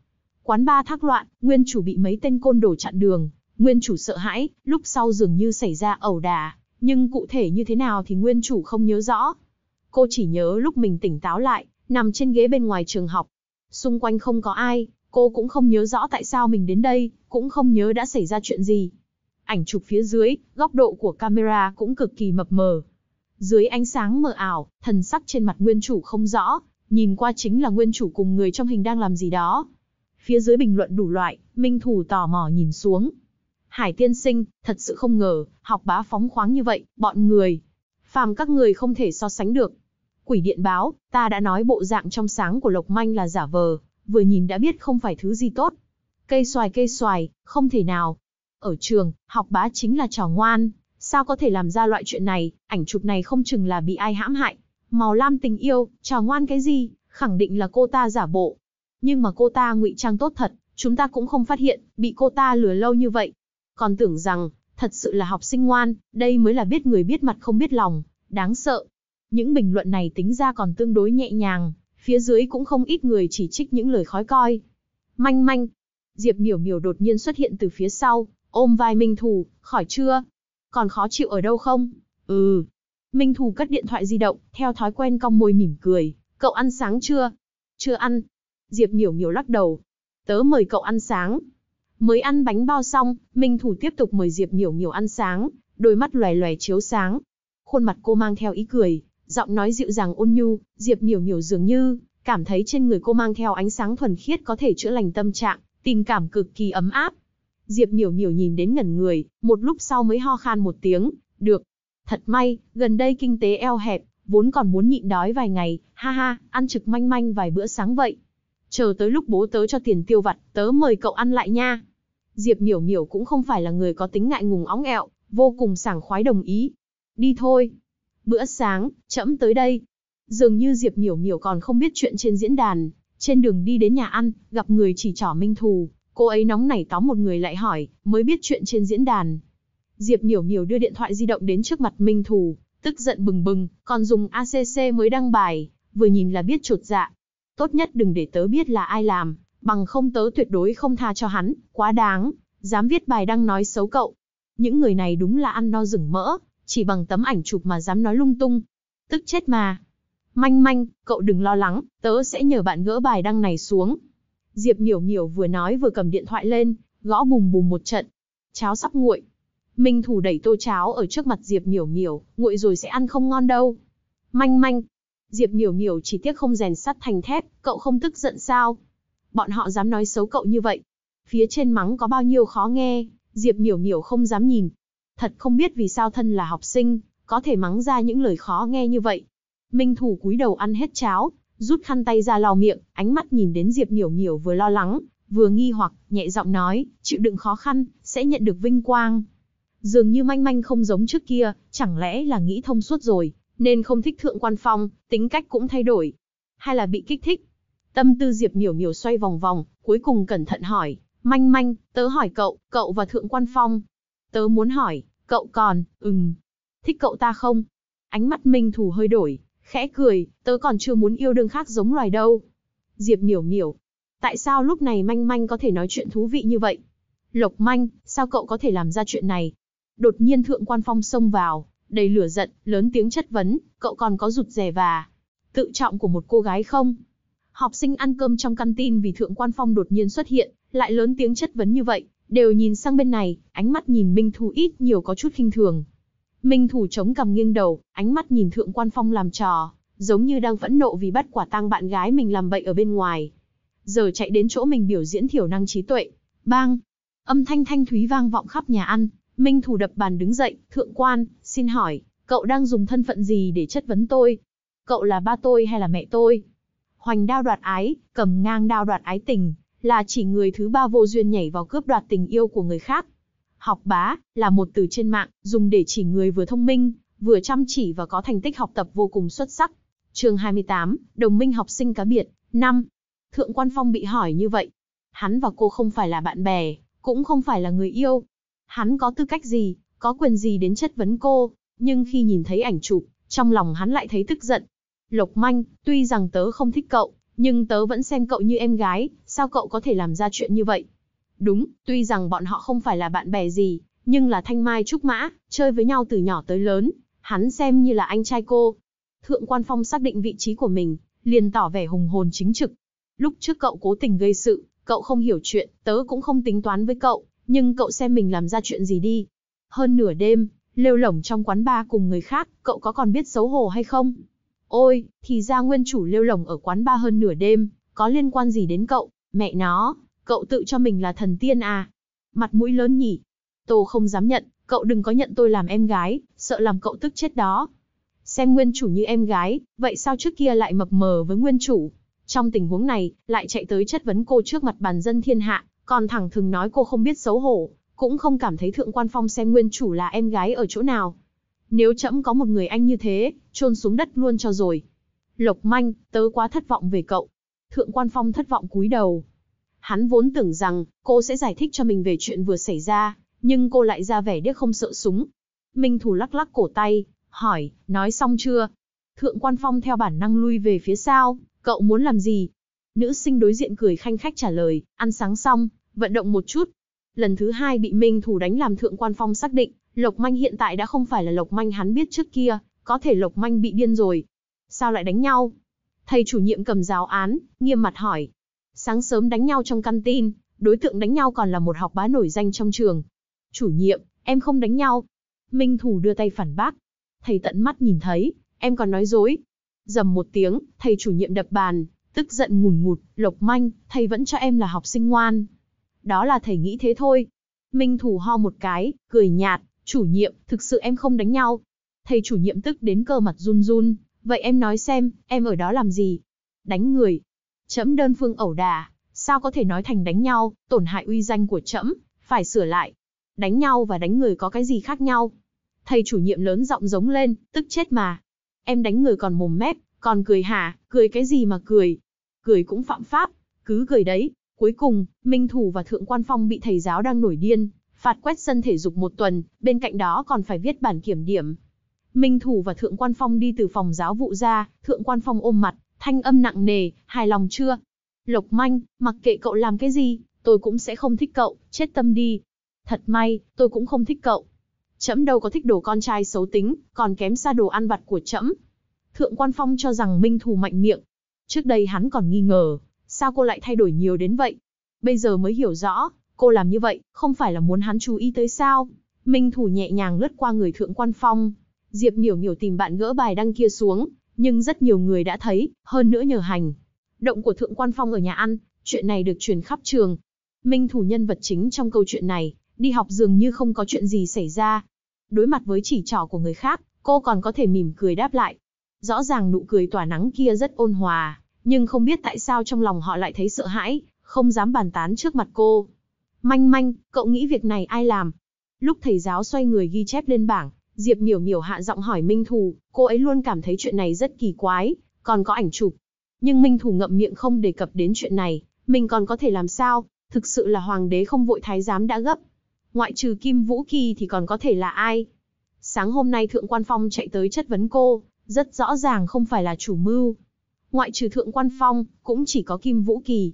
Quán ba thác loạn, nguyên chủ bị mấy tên côn đồ chặn đường, nguyên chủ sợ hãi, lúc sau dường như xảy ra ẩu đà, nhưng cụ thể như thế nào thì nguyên chủ không nhớ rõ. Cô chỉ nhớ lúc mình tỉnh táo lại, nằm trên ghế bên ngoài trường học. Xung quanh không có ai, cô cũng không nhớ rõ tại sao mình đến đây, cũng không nhớ đã xảy ra chuyện gì. Ảnh chụp phía dưới, góc độ của camera cũng cực kỳ mập mờ. Dưới ánh sáng mờ ảo, thần sắc trên mặt nguyên chủ không rõ, nhìn qua chính là nguyên chủ cùng người trong hình đang làm gì đó phía dưới bình luận đủ loại, Minh Thủ tò mò nhìn xuống. Hải tiên sinh, thật sự không ngờ, học bá phóng khoáng như vậy, bọn người. Phàm các người không thể so sánh được. Quỷ điện báo, ta đã nói bộ dạng trong sáng của Lộc Manh là giả vờ, vừa nhìn đã biết không phải thứ gì tốt. Cây xoài cây xoài, không thể nào. Ở trường, học bá chính là trò ngoan, sao có thể làm ra loại chuyện này, ảnh chụp này không chừng là bị ai hãm hại. Màu lam tình yêu, trò ngoan cái gì, khẳng định là cô ta giả bộ, nhưng mà cô ta ngụy trang tốt thật, chúng ta cũng không phát hiện, bị cô ta lừa lâu như vậy. Còn tưởng rằng, thật sự là học sinh ngoan, đây mới là biết người biết mặt không biết lòng, đáng sợ. Những bình luận này tính ra còn tương đối nhẹ nhàng, phía dưới cũng không ít người chỉ trích những lời khói coi. Manh manh, Diệp Miểu Miểu đột nhiên xuất hiện từ phía sau, ôm vai Minh Thù, khỏi chưa? Còn khó chịu ở đâu không? Ừ. Minh Thù cất điện thoại di động, theo thói quen cong môi mỉm cười, cậu ăn sáng chưa? Chưa ăn, Diệp Miểu Miểu lắc đầu. Tớ mời cậu ăn sáng. Mới ăn bánh bao xong, Minh Thủ tiếp tục mời Diệp Miểu Miểu ăn sáng, đôi mắt loè loè chiếu sáng. Khuôn mặt cô mang theo ý cười, giọng nói dịu dàng ôn nhu, Diệp Miểu Miểu dường như cảm thấy trên người cô mang theo ánh sáng thuần khiết có thể chữa lành tâm trạng, tình cảm cực kỳ ấm áp. Diệp Miểu Miểu nhìn đến ngẩn người, một lúc sau mới ho khan một tiếng, "Được, thật may, gần đây kinh tế eo hẹp, vốn còn muốn nhịn đói vài ngày, ha ha, ăn trực manh manh vài bữa sáng vậy." chờ tới lúc bố tớ cho tiền tiêu vặt, tớ mời cậu ăn lại nha. Diệp Miểu Miểu cũng không phải là người có tính ngại ngùng óng ẹo, vô cùng sảng khoái đồng ý. Đi thôi. Bữa sáng, chậm tới đây. Dường như Diệp Miểu Miểu còn không biết chuyện trên diễn đàn, trên đường đi đến nhà ăn, gặp người chỉ trỏ Minh Thù, cô ấy nóng nảy tóm một người lại hỏi, mới biết chuyện trên diễn đàn. Diệp Miểu Miểu đưa điện thoại di động đến trước mặt Minh Thù, tức giận bừng bừng, còn dùng ACC mới đăng bài, vừa nhìn là biết trột dạ, tốt nhất đừng để tớ biết là ai làm, bằng không tớ tuyệt đối không tha cho hắn, quá đáng, dám viết bài đăng nói xấu cậu. Những người này đúng là ăn no rừng mỡ, chỉ bằng tấm ảnh chụp mà dám nói lung tung. Tức chết mà. Manh manh, cậu đừng lo lắng, tớ sẽ nhờ bạn gỡ bài đăng này xuống. Diệp Miểu Miểu vừa nói vừa cầm điện thoại lên, gõ bùm bùm một trận. Cháo sắp nguội. Minh Thủ đẩy tô cháo ở trước mặt Diệp Miểu Miểu, nguội rồi sẽ ăn không ngon đâu. Manh manh, Diệp Miểu Miểu chỉ tiếc không rèn sắt thành thép, cậu không tức giận sao? Bọn họ dám nói xấu cậu như vậy. Phía trên mắng có bao nhiêu khó nghe, Diệp Miểu Miểu không dám nhìn. Thật không biết vì sao thân là học sinh, có thể mắng ra những lời khó nghe như vậy. Minh Thủ cúi đầu ăn hết cháo, rút khăn tay ra lau miệng, ánh mắt nhìn đến Diệp Miểu Miểu vừa lo lắng, vừa nghi hoặc, nhẹ giọng nói, chịu đựng khó khăn, sẽ nhận được vinh quang. Dường như manh manh không giống trước kia, chẳng lẽ là nghĩ thông suốt rồi, nên không thích thượng quan phong, tính cách cũng thay đổi. Hay là bị kích thích? Tâm tư Diệp miểu miểu xoay vòng vòng, cuối cùng cẩn thận hỏi, manh manh, tớ hỏi cậu, cậu và thượng quan phong. Tớ muốn hỏi, cậu còn, ừm, thích cậu ta không? Ánh mắt Minh Thù hơi đổi, khẽ cười, tớ còn chưa muốn yêu đương khác giống loài đâu. Diệp miểu miểu, tại sao lúc này manh manh có thể nói chuyện thú vị như vậy? Lộc manh, sao cậu có thể làm ra chuyện này? Đột nhiên thượng quan phong xông vào, đầy lửa giận, lớn tiếng chất vấn, cậu còn có rụt rè và tự trọng của một cô gái không? Học sinh ăn cơm trong căn tin vì Thượng Quan Phong đột nhiên xuất hiện, lại lớn tiếng chất vấn như vậy, đều nhìn sang bên này, ánh mắt nhìn Minh Thủ ít nhiều có chút khinh thường. Minh Thủ chống cằm nghiêng đầu, ánh mắt nhìn Thượng Quan Phong làm trò, giống như đang vẫn nộ vì bắt quả tang bạn gái mình làm bậy ở bên ngoài. Giờ chạy đến chỗ mình biểu diễn thiểu năng trí tuệ. Bang! Âm thanh thanh thúy vang vọng khắp nhà ăn, Minh Thủ đập bàn đứng dậy, thượng quan, xin hỏi, cậu đang dùng thân phận gì để chất vấn tôi? Cậu là ba tôi hay là mẹ tôi? Hoành đao đoạt ái, cầm ngang đao đoạt ái tình, là chỉ người thứ ba vô duyên nhảy vào cướp đoạt tình yêu của người khác. Học bá, là một từ trên mạng, dùng để chỉ người vừa thông minh, vừa chăm chỉ và có thành tích học tập vô cùng xuất sắc. chương 28, đồng minh học sinh cá biệt, năm Thượng quan phong bị hỏi như vậy. Hắn và cô không phải là bạn bè, cũng không phải là người yêu, Hắn có tư cách gì, có quyền gì đến chất vấn cô, nhưng khi nhìn thấy ảnh chụp, trong lòng hắn lại thấy tức giận. Lộc Manh, tuy rằng tớ không thích cậu, nhưng tớ vẫn xem cậu như em gái, sao cậu có thể làm ra chuyện như vậy? Đúng, tuy rằng bọn họ không phải là bạn bè gì, nhưng là thanh mai trúc mã, chơi với nhau từ nhỏ tới lớn, hắn xem như là anh trai cô. Thượng quan phong xác định vị trí của mình, liền tỏ vẻ hùng hồn chính trực. Lúc trước cậu cố tình gây sự, cậu không hiểu chuyện, tớ cũng không tính toán với cậu, nhưng cậu xem mình làm ra chuyện gì đi. Hơn nửa đêm, lêu lổng trong quán bar cùng người khác, cậu có còn biết xấu hổ hay không? Ôi, thì ra nguyên chủ lêu lổng ở quán bar hơn nửa đêm, có liên quan gì đến cậu, mẹ nó, cậu tự cho mình là thần tiên à? Mặt mũi lớn nhỉ? Tô không dám nhận, cậu đừng có nhận tôi làm em gái, sợ làm cậu tức chết đó. Xem nguyên chủ như em gái, vậy sao trước kia lại mập mờ với nguyên chủ? Trong tình huống này, lại chạy tới chất vấn cô trước mặt bàn dân thiên hạ, còn thẳng thừng nói cô không biết xấu hổ, cũng không cảm thấy Thượng Quan Phong xem nguyên chủ là em gái ở chỗ nào. Nếu trẫm có một người anh như thế, chôn xuống đất luôn cho rồi. Lộc Manh, tớ quá thất vọng về cậu. Thượng Quan Phong thất vọng cúi đầu. Hắn vốn tưởng rằng cô sẽ giải thích cho mình về chuyện vừa xảy ra, nhưng cô lại ra vẻ điếc không sợ súng. Minh Thủ lắc lắc cổ tay, hỏi, nói xong chưa? Thượng Quan Phong theo bản năng lui về phía sau, cậu muốn làm gì? Nữ sinh đối diện cười khanh khách trả lời, ăn sáng xong, vận động một chút. Lần thứ hai bị Minh Thủ đánh làm thượng quan phong xác định, Lộc Manh hiện tại đã không phải là Lộc Manh hắn biết trước kia, có thể Lộc Manh bị điên rồi. Sao lại đánh nhau? Thầy chủ nhiệm cầm giáo án, nghiêm mặt hỏi. Sáng sớm đánh nhau trong căn tin, đối tượng đánh nhau còn là một học bá nổi danh trong trường. Chủ nhiệm, em không đánh nhau. Minh Thủ đưa tay phản bác. Thầy tận mắt nhìn thấy, em còn nói dối. Dầm một tiếng, thầy chủ nhiệm đập bàn, Tức giận ngùn ngụt, Lộc Manh, thầy vẫn cho em là học sinh ngoan. Đó là thầy nghĩ thế thôi. Minh Thủ ho một cái, cười nhạt, chủ nhiệm, thực sự em không đánh nhau. Thầy chủ nhiệm tức đến cơ mặt run run, vậy em nói xem, em ở đó làm gì? Đánh người. Chấm đơn phương ẩu đà, sao có thể nói thành đánh nhau, tổn hại uy danh của chấm, phải sửa lại. Đánh nhau và đánh người có cái gì khác nhau? Thầy chủ nhiệm lớn giọng giống lên, tức chết mà. Em đánh người còn mồm mép, còn cười hả, cười cái gì mà cười? cười cũng phạm pháp, cứ cười đấy. Cuối cùng, Minh Thủ và Thượng Quan Phong bị thầy giáo đang nổi điên, phạt quét sân thể dục một tuần, bên cạnh đó còn phải viết bản kiểm điểm. Minh Thủ và Thượng Quan Phong đi từ phòng giáo vụ ra, Thượng Quan Phong ôm mặt, thanh âm nặng nề, hài lòng chưa? Lộc Manh, mặc kệ cậu làm cái gì, tôi cũng sẽ không thích cậu, chết tâm đi. Thật may, tôi cũng không thích cậu. Chấm đâu có thích đồ con trai xấu tính, còn kém xa đồ ăn vặt của chấm. Thượng Quan Phong cho rằng Minh Thù mạnh miệng, Trước đây hắn còn nghi ngờ, sao cô lại thay đổi nhiều đến vậy? Bây giờ mới hiểu rõ, cô làm như vậy, không phải là muốn hắn chú ý tới sao? Minh Thủ nhẹ nhàng lướt qua người thượng quan phong. Diệp miểu miểu tìm bạn gỡ bài đăng kia xuống, nhưng rất nhiều người đã thấy, hơn nữa nhờ hành. Động của thượng quan phong ở nhà ăn, chuyện này được truyền khắp trường. Minh Thủ nhân vật chính trong câu chuyện này, đi học dường như không có chuyện gì xảy ra. Đối mặt với chỉ trỏ của người khác, cô còn có thể mỉm cười đáp lại, Rõ ràng nụ cười tỏa nắng kia rất ôn hòa, nhưng không biết tại sao trong lòng họ lại thấy sợ hãi, không dám bàn tán trước mặt cô. Manh manh, cậu nghĩ việc này ai làm? Lúc thầy giáo xoay người ghi chép lên bảng, Diệp Miểu Miểu hạ giọng hỏi Minh Thù, cô ấy luôn cảm thấy chuyện này rất kỳ quái, còn có ảnh chụp. Nhưng Minh Thù ngậm miệng không đề cập đến chuyện này, mình còn có thể làm sao, thực sự là hoàng đế không vội thái giám đã gấp. Ngoại trừ Kim Vũ Kỳ thì còn có thể là ai? Sáng hôm nay Thượng Quan Phong chạy tới chất vấn cô, rất rõ ràng không phải là chủ mưu. Ngoại trừ thượng quan phong, cũng chỉ có Kim Vũ Kỳ.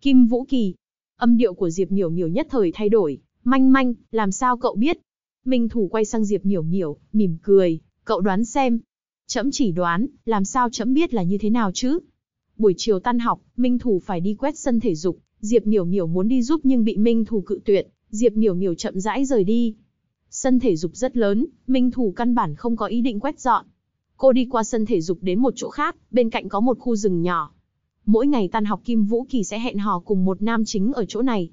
Kim Vũ Kỳ, âm điệu của Diệp Miểu Miểu nhất thời thay đổi, manh manh, làm sao cậu biết? Minh Thủ quay sang Diệp Miểu Miểu, mỉm cười, cậu đoán xem. Chấm chỉ đoán, làm sao chấm biết là như thế nào chứ? Buổi chiều tan học, Minh Thủ phải đi quét sân thể dục, Diệp Miểu Miểu muốn đi giúp nhưng bị Minh Thủ cự tuyệt, Diệp Miểu Miểu chậm rãi rời đi. Sân thể dục rất lớn, Minh Thủ căn bản không có ý định quét dọn, Cô đi qua sân thể dục đến một chỗ khác, bên cạnh có một khu rừng nhỏ. Mỗi ngày tan học Kim Vũ Kỳ sẽ hẹn hò cùng một nam chính ở chỗ này.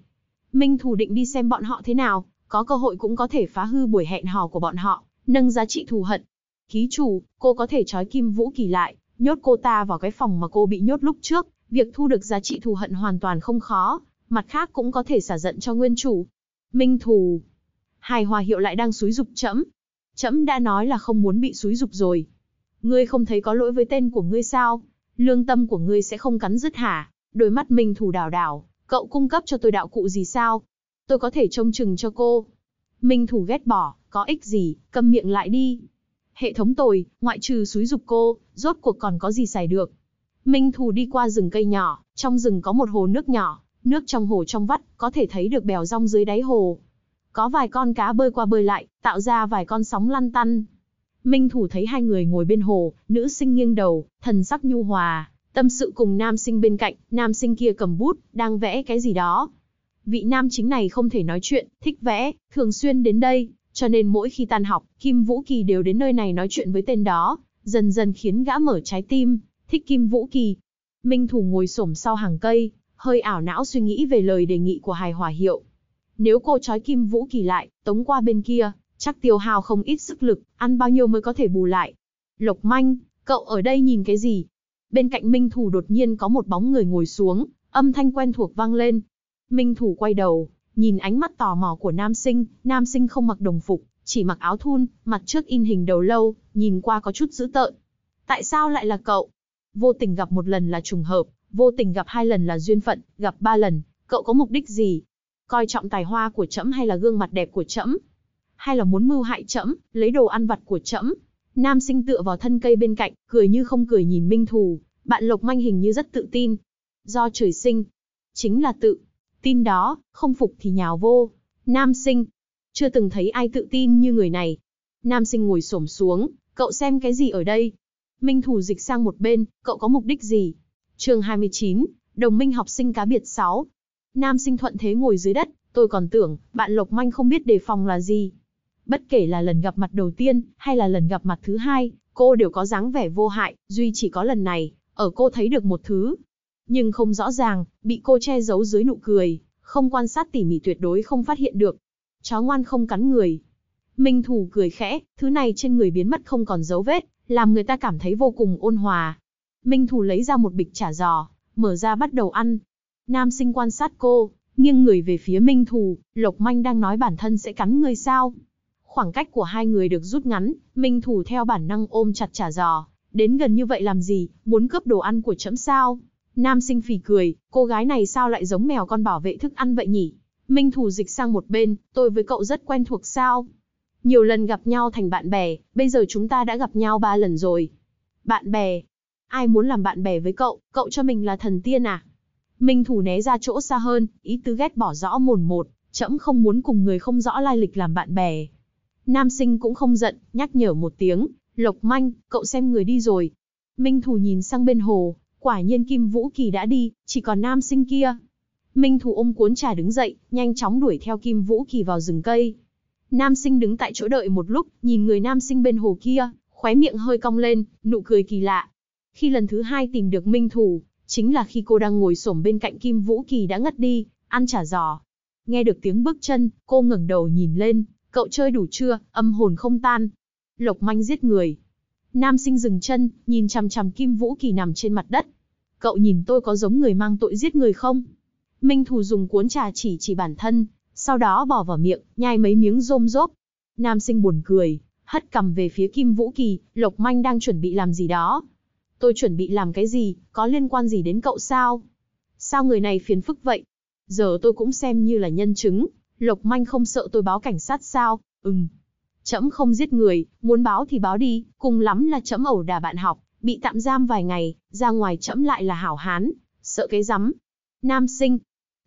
Minh Thù định đi xem bọn họ thế nào, có cơ hội cũng có thể phá hư buổi hẹn hò của bọn họ, nâng giá trị thù hận. Ký chủ, cô có thể trói Kim Vũ Kỳ lại, nhốt cô ta vào cái phòng mà cô bị nhốt lúc trước, việc thu được giá trị thù hận hoàn toàn không khó, mặt khác cũng có thể xả giận cho nguyên chủ. Minh Thù, hài hòa hiệu lại đang xúi dục trẫm. Trẫm đã nói là không muốn bị xúi dục rồi, Ngươi không thấy có lỗi với tên của ngươi sao? Lương tâm của ngươi sẽ không cắn rứt hả? Đôi mắt mình thủ đảo đảo, cậu cung cấp cho tôi đạo cụ gì sao? Tôi có thể trông chừng cho cô. Minh thủ ghét bỏ, có ích gì, câm miệng lại đi. Hệ thống tồi, ngoại trừ suối dục cô, rốt cuộc còn có gì xài được. Minh Thủ đi qua rừng cây nhỏ, trong rừng có một hồ nước nhỏ, nước trong hồ trong vắt, có thể thấy được bèo rong dưới đáy hồ. Có vài con cá bơi qua bơi lại, tạo ra vài con sóng lăn tăn. Minh Thủ thấy hai người ngồi bên hồ, nữ sinh nghiêng đầu, thần sắc nhu hòa, tâm sự cùng nam sinh bên cạnh, nam sinh kia cầm bút, đang vẽ cái gì đó. Vị nam chính này không thể nói chuyện, thích vẽ, thường xuyên đến đây, cho nên mỗi khi tan học, Kim Vũ Kỳ đều đến nơi này nói chuyện với tên đó, dần dần khiến gã mở trái tim, thích Kim Vũ Kỳ. Minh Thủ ngồi xổm sau hàng cây, hơi ảo não suy nghĩ về lời đề nghị của Hài Hòa Hiệu. Nếu cô trói Kim Vũ Kỳ lại, tống qua bên kia, Chắc tiêu hao không ít sức lực, ăn bao nhiêu mới có thể bù lại. Lộc manh, cậu ở đây nhìn cái gì? Bên cạnh Minh Thủ đột nhiên có một bóng người ngồi xuống, âm thanh quen thuộc vang lên. Minh Thủ quay đầu, nhìn ánh mắt tò mò của nam sinh, nam sinh không mặc đồng phục, chỉ mặc áo thun, mặt trước in hình đầu lâu, nhìn qua có chút dữ tợn. Tại sao lại là cậu? Vô tình gặp một lần là trùng hợp, vô tình gặp hai lần là duyên phận, gặp ba lần, cậu có mục đích gì? Coi trọng tài hoa của trẫm hay là gương mặt đẹp của trẫm, hay là muốn mưu hại trẫm, lấy đồ ăn vặt của trẫm. Nam sinh tựa vào thân cây bên cạnh, cười như không cười nhìn Minh Thù, bạn Lộc Manh hình như rất tự tin. Do trời sinh, chính là tự tin đó, không phục thì nhào vô. Nam sinh, chưa từng thấy ai tự tin như người này. Nam sinh ngồi xổm xuống, cậu xem cái gì ở đây? Minh Thù dịch sang một bên, cậu có mục đích gì? Chương 29, Đồng minh học sinh cá biệt 6. Nam sinh thuận thế ngồi dưới đất, tôi còn tưởng, bạn Lộc Manh không biết đề phòng là gì. Bất kể là lần gặp mặt đầu tiên, hay là lần gặp mặt thứ hai, cô đều có dáng vẻ vô hại, duy chỉ có lần này, ở cô thấy được một thứ. Nhưng không rõ ràng, bị cô che giấu dưới nụ cười, không quan sát tỉ mỉ tuyệt đối không phát hiện được. Chó ngoan không cắn người. Minh Thù cười khẽ, thứ này trên người biến mất không còn dấu vết, làm người ta cảm thấy vô cùng ôn hòa. Minh Thù lấy ra một bịch chả giò, mở ra bắt đầu ăn. Nam sinh quan sát cô, nghiêng người về phía Minh Thù, Lộc Manh đang nói bản thân sẽ cắn người sao. Khoảng cách của hai người được rút ngắn, Minh Thủ theo bản năng ôm chặt trả giò, đến gần như vậy làm gì, muốn cướp đồ ăn của chấm sao? Nam sinh phì cười, cô gái này sao lại giống mèo con bảo vệ thức ăn vậy nhỉ? Minh Thủ dịch sang một bên, tôi với cậu rất quen thuộc sao? Nhiều lần gặp nhau thành bạn bè, bây giờ chúng ta đã gặp nhau ba lần rồi. Bạn bè? Ai muốn làm bạn bè với cậu, cậu cho mình là thần tiên à? Minh Thủ né ra chỗ xa hơn, ý tứ ghét bỏ rõ mồn một, trẫm không muốn cùng người không rõ lai lịch làm bạn bè. Nam sinh cũng không giận, nhắc nhở một tiếng, Lộc Manh, cậu xem người đi rồi. Minh Thù nhìn sang bên hồ, quả nhiên Kim Vũ Kỳ đã đi, chỉ còn nam sinh kia. Minh Thù ôm cuốn trà đứng dậy, nhanh chóng đuổi theo Kim Vũ Kỳ vào rừng cây. Nam sinh đứng tại chỗ đợi một lúc, nhìn người nam sinh bên hồ kia, khóe miệng hơi cong lên, nụ cười kỳ lạ. Khi lần thứ hai tìm được Minh Thù, chính là khi cô đang ngồi xổm bên cạnh Kim Vũ Kỳ đã ngất đi, ăn trà giò. Nghe được tiếng bước chân, cô ngẩng đầu nhìn lên, Cậu chơi đủ chưa, âm hồn không tan. Lộc manh giết người. Nam sinh dừng chân, nhìn chằm chằm Kim Vũ Kỳ nằm trên mặt đất. Cậu nhìn tôi có giống người mang tội giết người không? Minh Thù dùng cuốn trà chỉ chỉ bản thân, sau đó bỏ vào miệng, nhai mấy miếng rôm rốp. Nam sinh buồn cười, hất cầm về phía Kim Vũ Kỳ, Lộc Manh đang chuẩn bị làm gì đó. Tôi chuẩn bị làm cái gì, có liên quan gì đến cậu sao? Sao người này phiền phức vậy? Giờ tôi cũng xem như là nhân chứng, Lộc Manh không sợ tôi báo cảnh sát sao? Ừm. Chấm không giết người, muốn báo thì báo đi, cùng lắm là chấm ẩu đả bạn học, bị tạm giam vài ngày, ra ngoài chấm lại là hảo hán, sợ cái rắm. Nam sinh.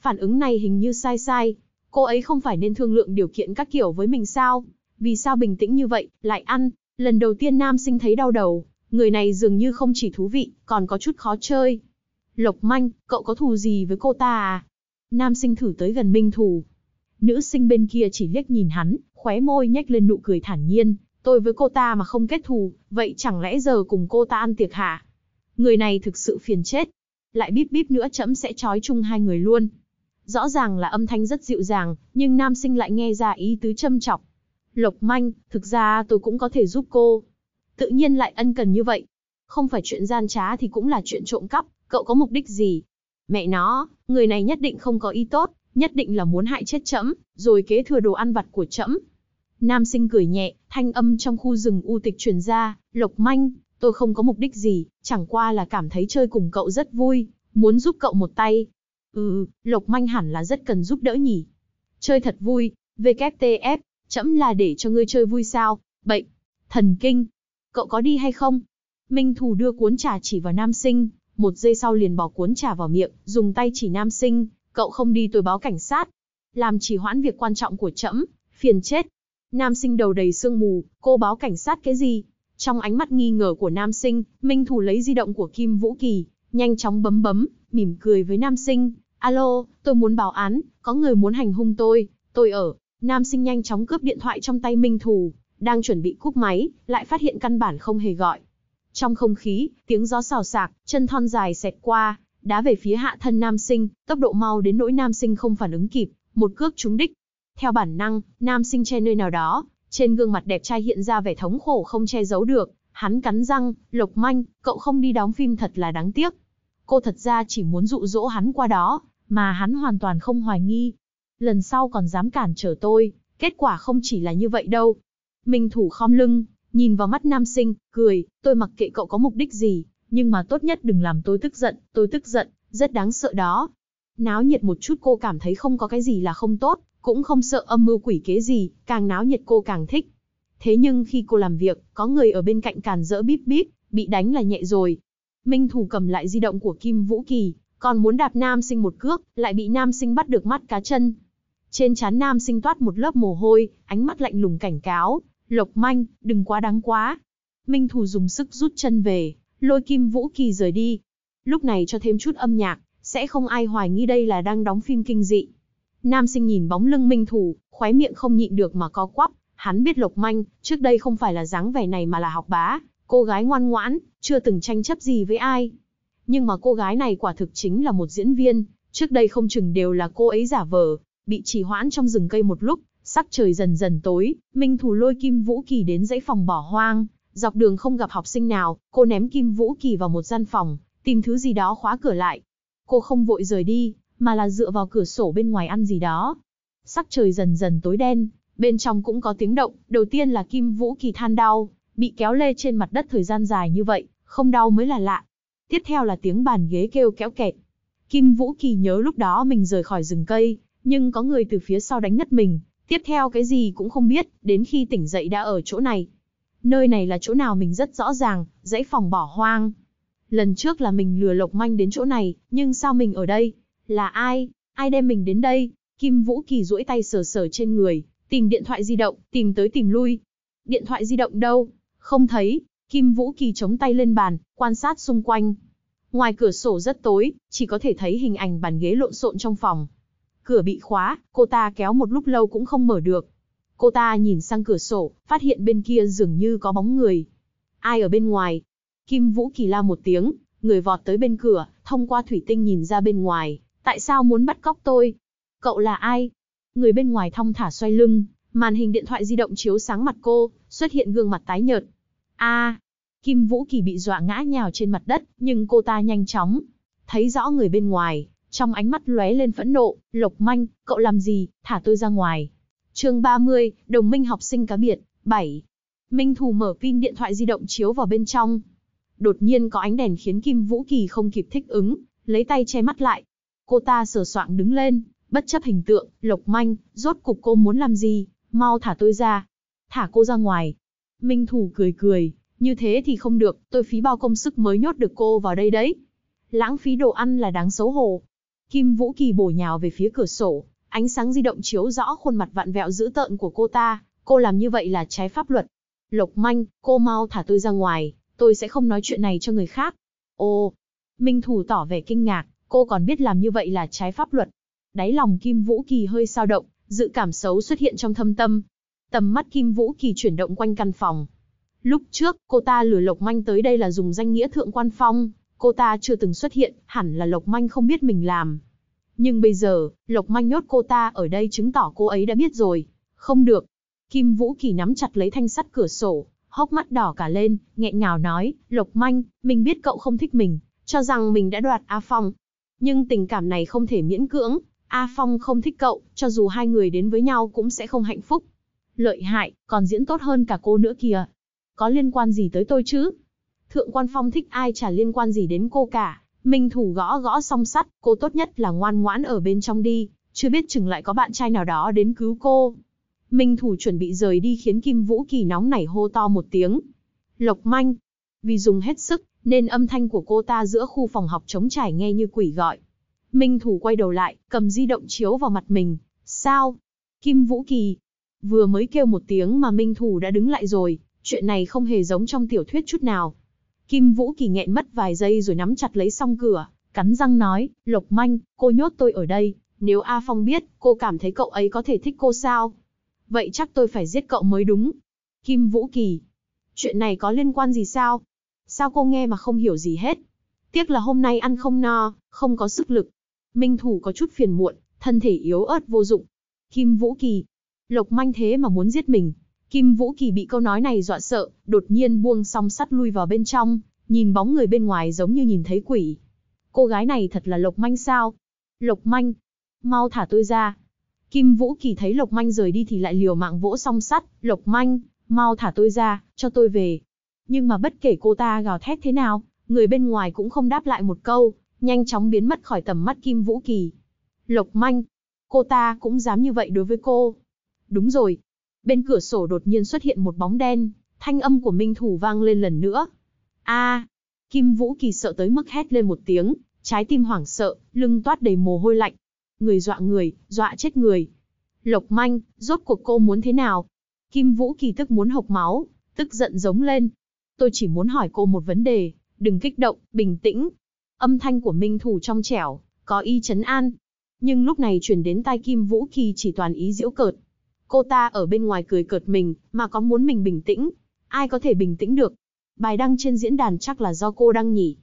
Phản ứng này hình như sai sai. Cô ấy không phải nên thương lượng điều kiện các kiểu với mình sao? Vì sao bình tĩnh như vậy, lại ăn? Lần đầu tiên nam sinh thấy đau đầu, người này dường như không chỉ thú vị, còn có chút khó chơi. Lộc Manh, cậu có thù gì với cô ta à? Nam sinh thử tới gần Minh Thù, Nữ sinh bên kia chỉ liếc nhìn hắn, khóe môi nhếch lên nụ cười thản nhiên, tôi với cô ta mà không kết thù, vậy chẳng lẽ giờ cùng cô ta ăn tiệc hả? Người này thực sự phiền chết. Lại bíp bíp nữa chấm sẽ trói chung hai người luôn. Rõ ràng là âm thanh rất dịu dàng, nhưng nam sinh lại nghe ra ý tứ châm chọc. Lộc manh, thực ra tôi cũng có thể giúp cô. Tự nhiên lại ân cần như vậy. Không phải chuyện gian trá thì cũng là chuyện trộm cắp, cậu có mục đích gì? Mẹ nó, người này nhất định không có ý tốt nhất định là muốn hại chết trẫm, rồi kế thừa đồ ăn vặt của trẫm. Nam sinh cười nhẹ, thanh âm trong khu rừng u tịch truyền ra, Lộc Manh, tôi không có mục đích gì, chẳng qua là cảm thấy chơi cùng cậu rất vui, muốn giúp cậu một tay. Ừ, Lộc Manh hẳn là rất cần giúp đỡ nhỉ. Chơi thật vui, VKTF, chẫm là để cho ngươi chơi vui sao, bệnh, thần kinh, cậu có đi hay không? Minh Thù đưa cuốn trà chỉ vào nam sinh, một giây sau liền bỏ cuốn trà vào miệng, dùng tay chỉ nam sinh, Cậu không đi tôi báo cảnh sát. Làm trì hoãn việc quan trọng của trẫm, phiền chết. Nam sinh đầu đầy sương mù, cô báo cảnh sát cái gì? Trong ánh mắt nghi ngờ của nam sinh, Minh Thù lấy di động của Kim Vũ Kỳ, nhanh chóng bấm bấm, mỉm cười với nam sinh. Alo, tôi muốn báo án, có người muốn hành hung tôi, tôi ở. Nam sinh nhanh chóng cướp điện thoại trong tay Minh Thù, đang chuẩn bị cúp máy, lại phát hiện căn bản không hề gọi. Trong không khí, tiếng gió xào xạc, chân thon dài xẹt qua, đá về phía hạ thân nam sinh, tốc độ mau đến nỗi nam sinh không phản ứng kịp, một cước trúng đích. Theo bản năng, nam sinh che nơi nào đó, trên gương mặt đẹp trai hiện ra vẻ thống khổ không che giấu được, hắn cắn răng, lộc manh, cậu không đi đóng phim thật là đáng tiếc. Cô thật ra chỉ muốn dụ dỗ hắn qua đó, mà hắn hoàn toàn không hoài nghi. Lần sau còn dám cản trở tôi, kết quả không chỉ là như vậy đâu. Minh thủ khom lưng, nhìn vào mắt nam sinh, cười, tôi mặc kệ cậu có mục đích gì, nhưng mà tốt nhất đừng làm tôi tức giận, tôi tức giận, rất đáng sợ đó. Náo nhiệt một chút cô cảm thấy không có cái gì là không tốt, cũng không sợ âm mưu quỷ kế gì, càng náo nhiệt cô càng thích. Thế nhưng khi cô làm việc, có người ở bên cạnh càn rỡ bíp bíp, bị đánh là nhẹ rồi. Minh Thù cầm lại di động của Kim Vũ Kỳ, còn muốn đạp nam sinh một cước, lại bị nam sinh bắt được mắt cá chân. Trên trán nam sinh toát một lớp mồ hôi, ánh mắt lạnh lùng cảnh cáo, Lộc Manh, đừng quá đáng quá. Minh Thù dùng sức rút chân về, lôi Kim Vũ Kỳ rời đi. Lúc này cho thêm chút âm nhạc, sẽ không ai hoài nghi đây là đang đóng phim kinh dị. Nam sinh nhìn bóng lưng minh thủ, khóe miệng không nhịn được mà co quắp, hắn biết Lộc Manh, trước đây không phải là dáng vẻ này mà là học bá, cô gái ngoan ngoãn, chưa từng tranh chấp gì với ai. Nhưng mà cô gái này quả thực chính là một diễn viên, trước đây không chừng đều là cô ấy giả vờ, bị trì hoãn trong rừng cây một lúc, sắc trời dần dần tối, Minh Thủ lôi Kim Vũ Kỳ đến dãy phòng bỏ hoang, Dọc đường không gặp học sinh nào, cô ném Kim Vũ Kỳ vào một gian phòng, tìm thứ gì đó khóa cửa lại. Cô không vội rời đi, mà là dựa vào cửa sổ bên ngoài ăn gì đó. Sắc trời dần dần tối đen, bên trong cũng có tiếng động, đầu tiên là Kim Vũ Kỳ than đau, bị kéo lê trên mặt đất thời gian dài như vậy, không đau mới là lạ. Tiếp theo là tiếng bàn ghế kêu kéo kẹt. Kim Vũ Kỳ nhớ lúc đó mình rời khỏi rừng cây, nhưng có người từ phía sau đánh ngất mình, tiếp theo cái gì cũng không biết, đến khi tỉnh dậy đã ở chỗ này. Nơi này là chỗ nào mình rất rõ ràng, dãy phòng bỏ hoang. Lần trước là mình lừa Lộc Manh đến chỗ này, nhưng sao mình ở đây? Là ai? Ai đem mình đến đây? Kim Vũ Kỳ duỗi tay sờ sờ trên người, tìm điện thoại di động, tìm tới tìm lui. Điện thoại di động đâu? Không thấy. Kim Vũ Kỳ chống tay lên bàn, quan sát xung quanh. Ngoài cửa sổ rất tối, chỉ có thể thấy hình ảnh bàn ghế lộn xộn trong phòng. Cửa bị khóa, cô ta kéo một lúc lâu cũng không mở được. Cô ta nhìn sang cửa sổ, phát hiện bên kia dường như có bóng người. Ai ở bên ngoài? Kim Vũ Kỳ la một tiếng, người vọt tới bên cửa, thông qua thủy tinh nhìn ra bên ngoài. Tại sao muốn bắt cóc tôi? Cậu là ai? Người bên ngoài thong thả xoay lưng, màn hình điện thoại di động chiếu sáng mặt cô, xuất hiện gương mặt tái nhợt. A, Kim Vũ Kỳ bị dọa ngã nhào trên mặt đất, nhưng cô ta nhanh chóng thấy rõ người bên ngoài, trong ánh mắt lóe lên phẫn nộ, "Lộc Manh, cậu làm gì? Thả tôi ra ngoài." chương 30, đồng minh học sinh cá biệt, 7. Minh Thù mở pin điện thoại di động chiếu vào bên trong. Đột nhiên có ánh đèn khiến Kim Vũ Kỳ không kịp thích ứng, lấy tay che mắt lại. Cô ta sửa soạn đứng lên, bất chấp hình tượng, lộc manh, rốt cục cô muốn làm gì, mau thả tôi ra. Thả cô ra ngoài. Minh Thù cười cười, như thế thì không được, tôi phí bao công sức mới nhốt được cô vào đây đấy. Lãng phí đồ ăn là đáng xấu hổ. Kim Vũ Kỳ bổ nhào về phía cửa sổ, Ánh sáng di động chiếu rõ khuôn mặt vặn vẹo dữ tợn của cô ta, cô làm như vậy là trái pháp luật. Lộc manh, cô mau thả tôi ra ngoài, tôi sẽ không nói chuyện này cho người khác. Ô, Minh Thủ tỏ vẻ kinh ngạc, cô còn biết làm như vậy là trái pháp luật. Đáy lòng Kim Vũ Kỳ hơi sao động, dự cảm xấu xuất hiện trong thâm tâm. Tầm mắt Kim Vũ Kỳ chuyển động quanh căn phòng. Lúc trước, cô ta lừa Lộc Manh tới đây là dùng danh nghĩa thượng quan phong, cô ta chưa từng xuất hiện, hẳn là Lộc Manh không biết mình làm. Nhưng bây giờ, Lộc Manh nhốt cô ta ở đây chứng tỏ cô ấy đã biết rồi. Không được. Kim Vũ Kỳ nắm chặt lấy thanh sắt cửa sổ, hốc mắt đỏ cả lên, nghẹn ngào nói, Lộc Manh, mình biết cậu không thích mình, cho rằng mình đã đoạt A Phong. Nhưng tình cảm này không thể miễn cưỡng, A Phong không thích cậu, cho dù hai người đến với nhau cũng sẽ không hạnh phúc. Lợi hại, còn diễn tốt hơn cả cô nữa kìa. Có liên quan gì tới tôi chứ? Thượng quan Phong thích ai chả liên quan gì đến cô cả. Minh Thủ gõ gõ song sắt, cô tốt nhất là ngoan ngoãn ở bên trong đi, chưa biết chừng lại có bạn trai nào đó đến cứu cô. Minh Thủ chuẩn bị rời đi khiến Kim Vũ Kỳ nóng nảy hô to một tiếng. Lộc manh. Vì dùng hết sức, nên âm thanh của cô ta giữa khu phòng học trống trải nghe như quỷ gọi. Minh Thủ quay đầu lại, cầm di động chiếu vào mặt mình. Sao? Kim Vũ Kỳ. Vừa mới kêu một tiếng mà Minh Thủ đã đứng lại rồi, chuyện này không hề giống trong tiểu thuyết chút nào. Kim Vũ Kỳ nghẹn mất vài giây rồi nắm chặt lấy song cửa, cắn răng nói, Lộc Manh, cô nhốt tôi ở đây, nếu A Phong biết, cô cảm thấy cậu ấy có thể thích cô sao? Vậy chắc tôi phải giết cậu mới đúng. Kim Vũ Kỳ, chuyện này có liên quan gì sao? Sao cô nghe mà không hiểu gì hết? Tiếc là hôm nay ăn không no, không có sức lực. Minh Thủ có chút phiền muộn, thân thể yếu ớt vô dụng. Kim Vũ Kỳ, Lộc Manh thế mà muốn giết mình, Kim Vũ Kỳ bị câu nói này dọa sợ, đột nhiên buông song sắt lui vào bên trong, nhìn bóng người bên ngoài giống như nhìn thấy quỷ. Cô gái này thật là Lộc Manh sao? Lộc Manh, mau thả tôi ra. Kim Vũ Kỳ thấy Lộc Manh rời đi thì lại liều mạng vỗ song sắt, Lộc Manh, mau thả tôi ra, cho tôi về. Nhưng mà bất kể cô ta gào thét thế nào, người bên ngoài cũng không đáp lại một câu, nhanh chóng biến mất khỏi tầm mắt Kim Vũ Kỳ. Lộc Manh, cô ta cũng dám như vậy đối với cô. Đúng rồi, Bên cửa sổ đột nhiên xuất hiện một bóng đen, thanh âm của Minh Thủ vang lên lần nữa. A! Kim Vũ Kỳ sợ tới mức hét lên một tiếng, trái tim hoảng sợ, lưng toát đầy mồ hôi lạnh. Người dọa người, dọa chết người. Lộc Manh, rốt cuộc cô muốn thế nào? Kim Vũ Kỳ tức muốn hộc máu, tức giận giống lên. Tôi chỉ muốn hỏi cô một vấn đề, đừng kích động, bình tĩnh. Âm thanh của Minh Thủ trong trẻo, có y chấn an. Nhưng lúc này chuyển đến tai Kim Vũ Kỳ chỉ toàn ý diễu cợt, Cô ta ở bên ngoài cười cợt mình, mà có muốn mình bình tĩnh, ai có thể bình tĩnh được. Bài đăng trên diễn đàn chắc là do cô đăng nhỉ.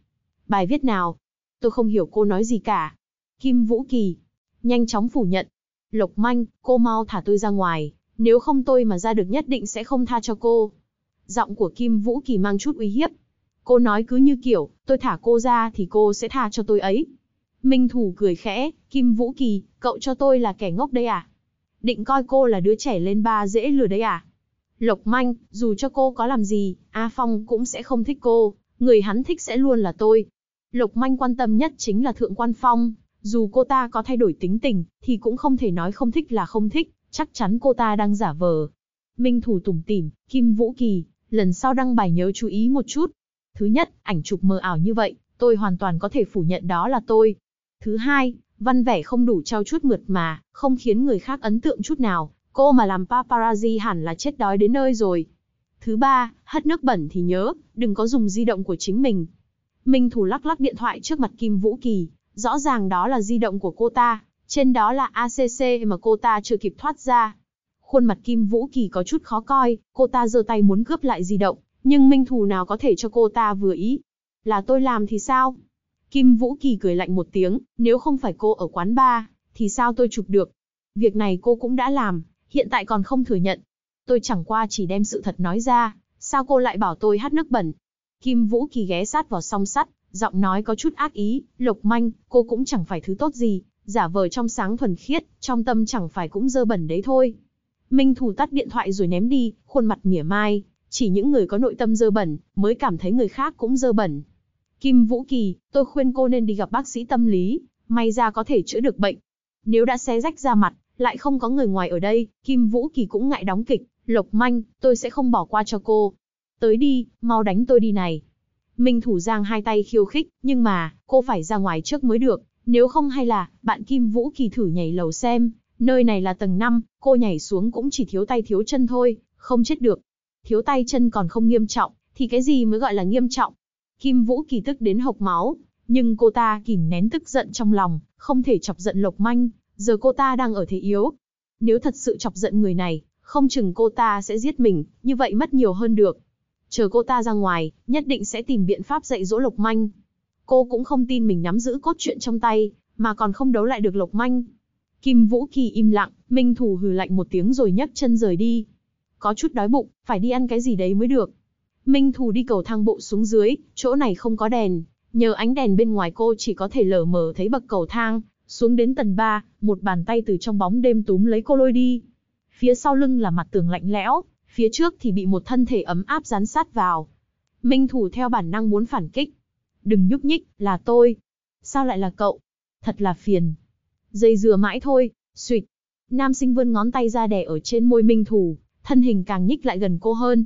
Bài viết nào? Tôi không hiểu cô nói gì cả. Kim Vũ Kỳ. Nhanh chóng phủ nhận. Lộc Manh, cô mau thả tôi ra ngoài. Nếu không tôi mà ra được nhất định sẽ không tha cho cô. Giọng của Kim Vũ Kỳ mang chút uy hiếp. Cô nói cứ như kiểu, tôi thả cô ra thì cô sẽ tha cho tôi ấy. Minh Thủ cười khẽ, Kim Vũ Kỳ, cậu cho tôi là kẻ ngốc đây à? định coi cô là đứa trẻ lên ba dễ lừa đấy à? Lộc Manh, dù cho cô có làm gì, A Phong cũng sẽ không thích cô, người hắn thích sẽ luôn là tôi. Lộc Manh quan tâm nhất chính là Thượng Quan Phong, dù cô ta có thay đổi tính tình, thì cũng không thể nói không thích là không thích, chắc chắn cô ta đang giả vờ. Minh Thủ tủm tỉm, Kim Vũ Kỳ, lần sau đăng bài nhớ chú ý một chút. Thứ nhất, ảnh chụp mờ ảo như vậy, tôi hoàn toàn có thể phủ nhận đó là tôi. Thứ hai, văn vẻ không đủ trao chút mượt mà, không khiến người khác ấn tượng chút nào, cô mà làm paparazzi hẳn là chết đói đến nơi rồi. Thứ ba, hất nước bẩn thì nhớ, đừng có dùng di động của chính mình. Minh Thủ lắc lắc điện thoại trước mặt Kim Vũ Kỳ, rõ ràng đó là di động của cô ta, trên đó là ACC mà cô ta chưa kịp thoát ra. Khuôn mặt Kim Vũ Kỳ có chút khó coi, cô ta giơ tay muốn cướp lại di động, nhưng Minh Thủ nào có thể cho cô ta vừa ý. Là tôi làm thì sao? Kim Vũ Kỳ cười lạnh một tiếng, nếu không phải cô ở quán bar, thì sao tôi chụp được? Việc này cô cũng đã làm, hiện tại còn không thừa nhận. Tôi chẳng qua chỉ đem sự thật nói ra, sao cô lại bảo tôi hát nước bẩn? Kim Vũ Kỳ ghé sát vào song sắt, giọng nói có chút ác ý, lộc manh, cô cũng chẳng phải thứ tốt gì, giả vờ trong sáng thuần khiết, trong tâm chẳng phải cũng dơ bẩn đấy thôi. Minh Thù tắt điện thoại rồi ném đi, khuôn mặt mỉa mai, chỉ những người có nội tâm dơ bẩn, mới cảm thấy người khác cũng dơ bẩn, Kim Vũ Kỳ, tôi khuyên cô nên đi gặp bác sĩ tâm lý, may ra có thể chữa được bệnh. Nếu đã xé rách ra mặt, lại không có người ngoài ở đây, Kim Vũ Kỳ cũng ngại đóng kịch, Lộc Manh, tôi sẽ không bỏ qua cho cô. Tới đi, mau đánh tôi đi này. Minh Thủ Giang hai tay khiêu khích, nhưng mà, cô phải ra ngoài trước mới được, nếu không hay là, bạn Kim Vũ Kỳ thử nhảy lầu xem, nơi này là tầng 5, cô nhảy xuống cũng chỉ thiếu tay thiếu chân thôi, không chết được. Thiếu tay chân còn không nghiêm trọng, thì cái gì mới gọi là nghiêm trọng? Kim Vũ Kỳ tức đến hộc máu, nhưng cô ta kìm nén tức giận trong lòng, không thể chọc giận Lộc Manh, giờ cô ta đang ở thế yếu. Nếu thật sự chọc giận người này, không chừng cô ta sẽ giết mình, như vậy mất nhiều hơn được. Chờ cô ta ra ngoài, nhất định sẽ tìm biện pháp dạy dỗ Lộc Manh. Cô cũng không tin mình nắm giữ cốt truyện trong tay, mà còn không đấu lại được Lộc Manh. Kim Vũ Kỳ im lặng, Minh Thủ hừ lạnh một tiếng rồi nhấc chân rời đi. Có chút đói bụng, phải đi ăn cái gì đấy mới được. Minh Thù đi cầu thang bộ xuống dưới, chỗ này không có đèn, nhờ ánh đèn bên ngoài cô chỉ có thể lờ mờ thấy bậc cầu thang, xuống đến tầng 3, một bàn tay từ trong bóng đêm túm lấy cô lôi đi. Phía sau lưng là mặt tường lạnh lẽo, phía trước thì bị một thân thể ấm áp dán sát vào. Minh Thù theo bản năng muốn phản kích. Đừng nhúc nhích, là tôi. Sao lại là cậu? Thật là phiền. Dây dừa mãi thôi, suyệt. Nam sinh vươn ngón tay ra đè ở trên môi Minh Thù, thân hình càng nhích lại gần cô hơn,